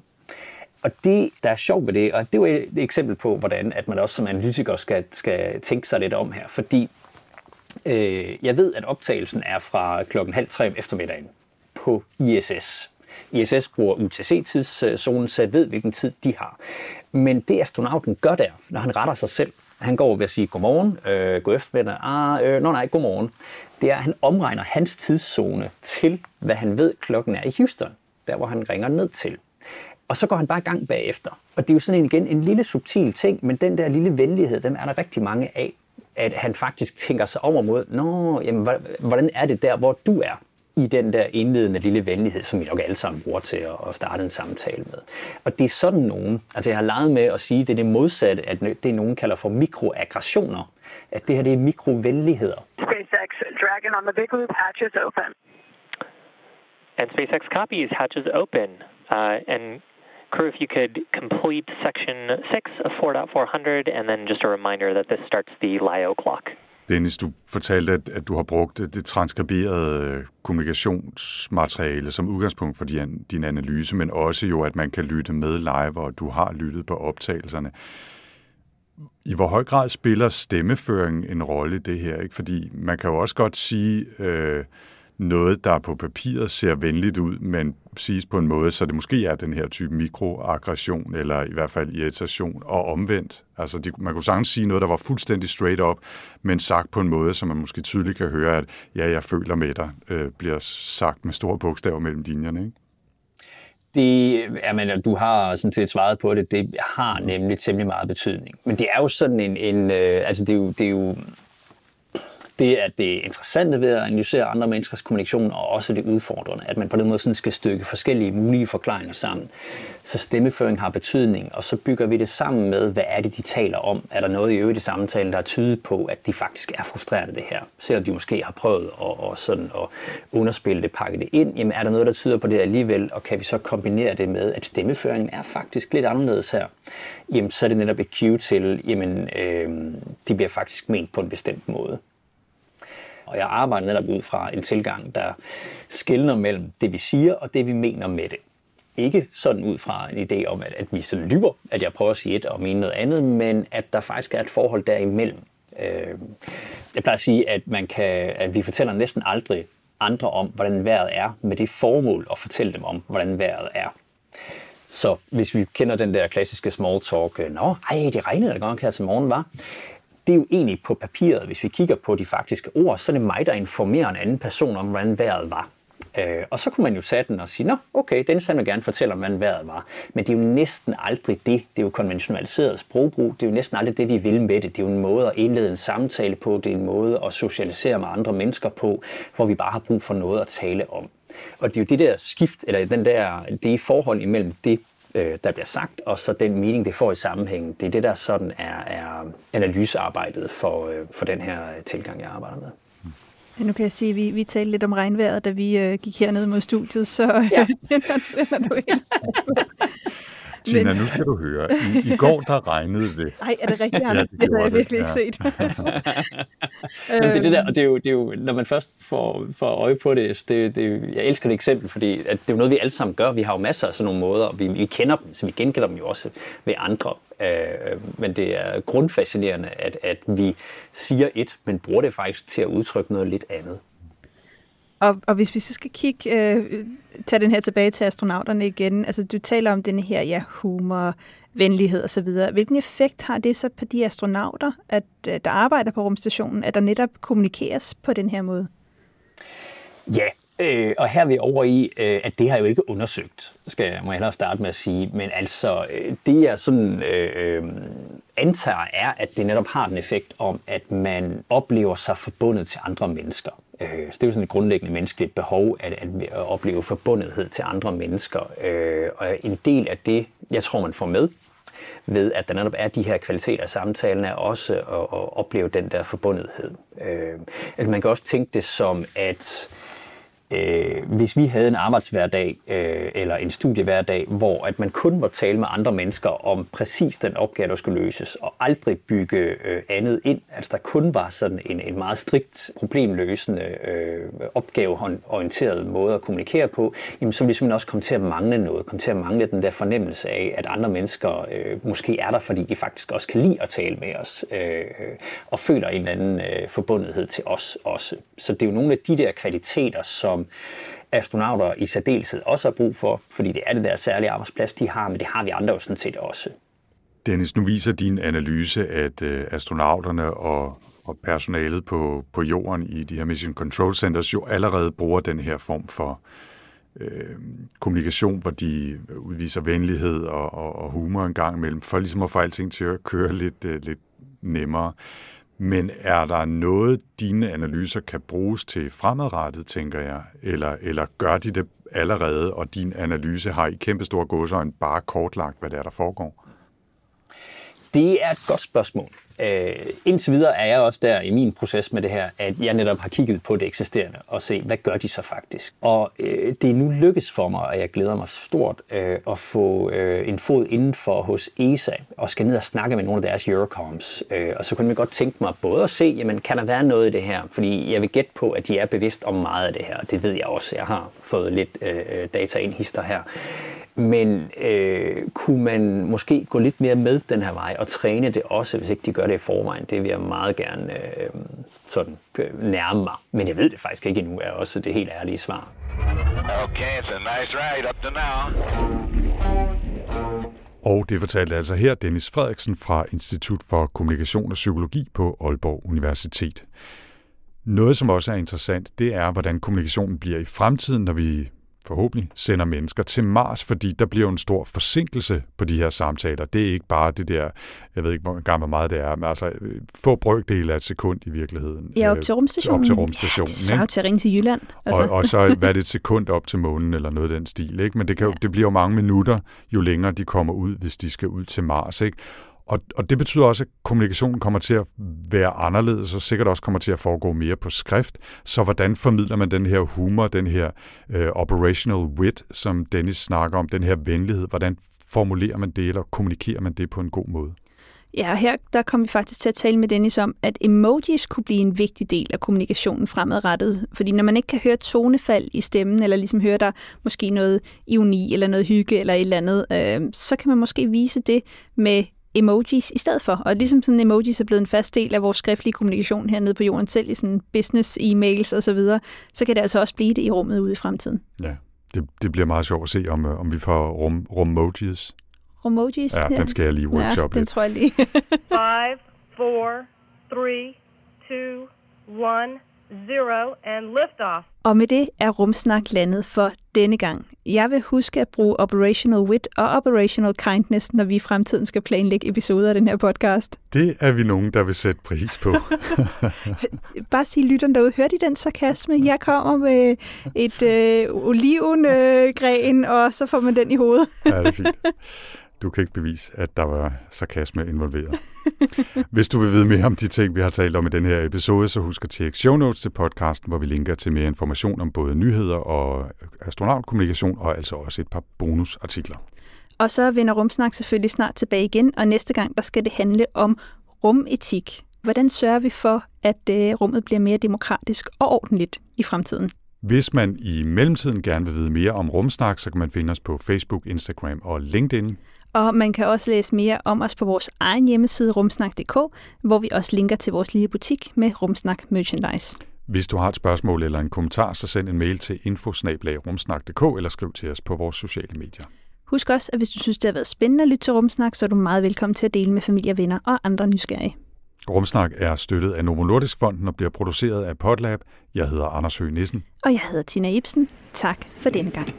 Og det, der er sjovt ved det, og det er et eksempel på, hvordan at man også som analytiker skal, skal tænke sig lidt om her, fordi Øh, jeg ved, at optagelsen er fra klokken halv tre om eftermiddagen på ISS. ISS bruger UTC-tidszonen, så jeg ved, hvilken tid de har. Men det astronauten gør der, når han retter sig selv, han går ved at sige godmorgen, øh, god eftermiddag, ah, øh, nå nej, godmorgen, det er, at han omregner hans tidszone til, hvad han ved klokken er i Houston, der hvor han ringer ned til. Og så går han bare i gang bagefter. Og det er jo sådan en, igen en lille subtil ting, men den der lille venlighed, dem er der rigtig mange af at han faktisk tænker sig om og mod, nå, jamen, hvordan er det der, hvor du er? i den der indledende lille venlighed, som vi nok alle sammen bruger til at starte en samtale med. Og det er sådan nogen, altså jeg har leget med at sige, det er det modsatte, at det nogen kalder for mikroaggressioner. At det her, det er mikrovenligheder. SpaceX Dragon on the big loop hatches open. And SpaceX copies hatches open. Uh, and Kerr, if you could complete Section 6 of 4.400, and then just a reminder that this starts the LIO clock. Dennis, du fortalte, at, at du har brugt det transkriberede øh, kommunikationsmateriale som udgangspunkt for din, din analyse, men også jo, at man kan lytte med live, og du har lyttet på optagelserne. I hvor høj grad spiller stemmeføringen en rolle i det her? Ikke? Fordi man kan jo også godt sige... Øh, noget, der på papiret ser venligt ud, men siges på en måde, så det måske er den her type mikroaggression, eller i hvert fald irritation, og omvendt. Altså, de, man kunne sagtens sige noget, der var fuldstændig straight up, men sagt på en måde, så man måske tydeligt kan høre, at ja, jeg føler med dig, øh, bliver sagt med store bogstaver mellem linjerne, ikke? Det, jeg mener, øh, du har sådan set svaret på det, det har nemlig temmelig meget betydning. Men det er jo sådan en, en øh, altså det er jo, det er jo det er det interessante ved at analysere andre menneskers kommunikation, og også det udfordrende, at man på den måde sådan skal stykke forskellige mulige forklaringer sammen. Så stemmeføring har betydning, og så bygger vi det sammen med, hvad er det, de taler om? Er der noget i øvrigt i samtalen, der er tydet på, at de faktisk er frustrerede det her? Selvom de måske har prøvet at, og sådan at underspille det, pakke det ind, jamen er der noget, der tyder på det alligevel, og kan vi så kombinere det med, at stemmeføringen er faktisk lidt anderledes her? Jamen så er det netop et cue til, jamen øh, de bliver faktisk ment på en bestemt måde og jeg arbejder netop ud fra en tilgang, der skældner mellem det, vi siger og det, vi mener med det. Ikke sådan ud fra en idé om, at, at vi så lyver, at jeg prøver at sige et og mene noget andet, men at der faktisk er et forhold derimellem. Øh, jeg plejer at sige, at, man kan, at vi fortæller næsten aldrig andre om, hvordan vejret er, med det formål at fortælle dem om, hvordan vejret er. Så hvis vi kender den der klassiske small talk, øh, nå, ej, det regnede da godt her til morgen, var det er jo egentlig på papiret, hvis vi kigger på de faktiske ord, så er det mig, der informerer en anden person om, hvordan vejret var. Øh, og så kunne man jo sætte den og sige, nå, okay, den han vil gerne fortælle om, hvordan vejret var. Men det er jo næsten aldrig det. Det er jo konventionaliseret sprogbrug. Det er jo næsten aldrig det, vi vil med det. Det er jo en måde at indlede en samtale på. Det er en måde at socialisere med andre mennesker på, hvor vi bare har brug for noget at tale om. Og det er jo det der skift, eller den der, det forhold imellem det, øh, der bliver sagt, og så den mening, det får i sammenhængen. Det er det, der sådan er, er analysearbejdet for, øh, for den her øh, tilgang, jeg arbejder med. Nu kan jeg sige, at vi, vi talte lidt om regnvejret, da vi øh, gik herned mod studiet, så ja. den, er, den er du ikke. Tina, men... nu skal du høre. I, i går, der regnede det. Nej, er det rigtigt, ja, det, det har jeg virkelig ikke set. men det, er det, og det, er jo, det er jo, når man først får, får øje på det, det, det, jeg elsker det eksempel, fordi at det er jo noget, vi alle sammen gør. Vi har jo masser af sådan nogle måder, og vi, vi kender dem, så vi genkender dem jo også ved andre. Øh, men det er grundfascinerende, at, at vi siger et, men bruger det faktisk til at udtrykke noget lidt andet. Og, og hvis vi så skal kigge, øh, tage den her tilbage til astronauterne igen, altså du taler om den her ja, humor, venlighed osv. Hvilken effekt har det så på de astronauter, at, øh, der arbejder på rumstationen, at der netop kommunikeres på den her måde? Ja, Øh, og her er vi over i, øh, at det har jeg jo ikke undersøgt, skal jeg må hellere starte med at sige. Men altså, øh, det jeg sådan øh, øh, antager er, at det netop har den effekt om, at man oplever sig forbundet til andre mennesker. Øh, så det er jo sådan et grundlæggende menneskeligt behov, at, at, at opleve forbundethed til andre mennesker. Øh, og en del af det, jeg tror, man får med, ved, at der netop er de her kvaliteter af samtalen, er også at, at opleve den der forbundethed. Øh, altså man kan også tænke det som, at øh, hvis vi havde en arbejdshverdag øh, eller en studiehverdag, hvor at man kun må tale med andre mennesker om præcis den opgave, der skulle løses, og aldrig bygge øh, andet ind, altså der kun var sådan en, en meget strikt problemløsende, øh, opgaveorienteret måde at kommunikere på, jamen, så ville vi også komme til at mangle noget, komme til at mangle den der fornemmelse af, at andre mennesker øh, måske er der, fordi de faktisk også kan lide at tale med os, øh, og føler en eller anden øh, forbundethed til os også. Så det er jo nogle af de der kvaliteter, som som astronauter i særdeleshed også har brug for, fordi det er det der særlige arbejdsplads, de har, men det har vi andre jo sådan set også. Dennis, nu viser din analyse, at øh, astronauterne og, og personalet på, på jorden i de her Mission Control Centers jo allerede bruger den her form for øh, kommunikation, hvor de udviser venlighed og, og, og humor en gang imellem, for ligesom at få alting til at køre lidt, øh, lidt nemmere. Øh, men er der noget, dine analyser kan bruges til fremadrettet, tænker jeg? Eller, eller gør de det allerede, og din analyse har i kæmpe store godsøjne bare kortlagt, hvad der er, der foregår? Det er et godt spørgsmål øh, indtil videre er jeg også der i min proces med det her, at jeg netop har kigget på det eksisterende og se, hvad gør de så faktisk? Og øh, det er nu lykkes for mig, og jeg glæder mig stort øh, at få øh, en fod indenfor hos ESA og skal ned og snakke med nogle af deres Eurocoms. Øh, og så kunne jeg godt tænke mig både at se, jamen kan der være noget i det her? Fordi jeg vil gætte på, at de er bevidst om meget af det her, og det ved jeg også. Jeg har fået lidt øh, øh data ind hister her. Men øh, kunne man måske gå lidt mere med den her vej og træne det også, hvis ikke de gør det i forvejen? Det vil jeg meget gerne øh, sådan øh, nærme mig. Men jeg ved det faktisk ikke endnu, er også det helt ærlige svar. Okay, it's a nice ride up to now. Og det fortalte altså her Dennis Frederiksen fra Institut for Kommunikation og Psykologi på Aalborg Universitet. Noget, som også er interessant, det er, hvordan kommunikationen bliver i fremtiden, når vi forhåbentlig sender mennesker til Mars, fordi der bliver en stor forsinkelse på de her samtaler. Det er ikke bare det der, jeg ved ikke, hvor gammel meget det er, men altså øh, få brøkdele af et sekund i virkeligheden. Ja, op øh, til rumstationen. Op til rumstationen. Ja, det til at ringe til Jylland. Altså. Og, og så hvad det et sekund op til månen eller noget af den stil. Ikke? Men det, kan, jo, ja. det bliver jo mange minutter, jo længere de kommer ud, hvis de skal ud til Mars. Ikke? Og, og det betyder også, at kommunikationen kommer til at være anderledes, og sikkert også kommer til at foregå mere på skrift. Så hvordan formidler man den her humor, den her øh, operational wit, som Dennis snakker om, den her venlighed? Hvordan formulerer man det, eller kommunikerer man det på en god måde? Ja, og her der kom vi faktisk til at tale med Dennis om, at emojis kunne blive en vigtig del af kommunikationen fremadrettet. Fordi når man ikke kan høre tonefald i stemmen, eller ligesom høre der måske noget ioni, eller noget hygge, eller et eller andet, øh, så kan man måske vise det med emojis i stedet for. Og ligesom sådan emojis er blevet en fast del af vores skriftlige kommunikation hernede på jorden selv i sådan business, e-mails osv., så, videre, så kan det altså også blive det i rummet ude i fremtiden. Ja, det, det bliver meget sjovt at se, om, øh, om vi får rum, rummojis. Rummojis? Ja, den skal jeg lige workshop ja, den tror jeg lige. 5, 4, 3, 2, 1 zero, and liftoff. Og med det er Rumsnak landet for denne gang. Jeg vil huske at bruge Operational Wit og Operational Kindness, når vi i fremtiden skal planlægge episoder af den her podcast. Det er vi nogen, der vil sætte pris på. Bare sig lytteren derude, hørte I den sarkasme? Jeg kommer med et øh, olivengren, øh, gren, og så får man den i hovedet. ja, det er fint. Du kan ikke bevise, at der var sarkasme involveret. Hvis du vil vide mere om de ting, vi har talt om i den her episode, så husk at tjekke show notes til podcasten, hvor vi linker til mere information om både nyheder og astronautkommunikation, og altså også et par bonusartikler. Og så vender Rumsnak selvfølgelig snart tilbage igen, og næste gang der skal det handle om rumetik. Hvordan sørger vi for, at øh, rummet bliver mere demokratisk og ordentligt i fremtiden? Hvis man i mellemtiden gerne vil vide mere om Rumsnak, så kan man finde os på Facebook, Instagram og LinkedIn. Og man kan også læse mere om os på vores egen hjemmeside rumsnak.dk, hvor vi også linker til vores lille butik med Rumsnak Merchandise. Hvis du har et spørgsmål eller en kommentar, så send en mail til infosnablagrumsnak.dk eller skriv til os på vores sociale medier. Husk også, at hvis du synes, det har været spændende at lytte til Rumsnak, så er du meget velkommen til at dele med familie, venner og andre nysgerrige. Rumsnak er støttet af Novo Nordisk Fonden og bliver produceret af Podlab. Jeg hedder Anders Høgh Nissen. Og jeg hedder Tina Ibsen. Tak for denne gang.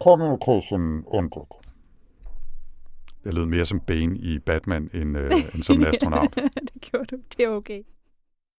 Communication ended. Jeg lød mere som Bane i Batman, end, øh, end som en astronaut. det gjorde du. Det er okay.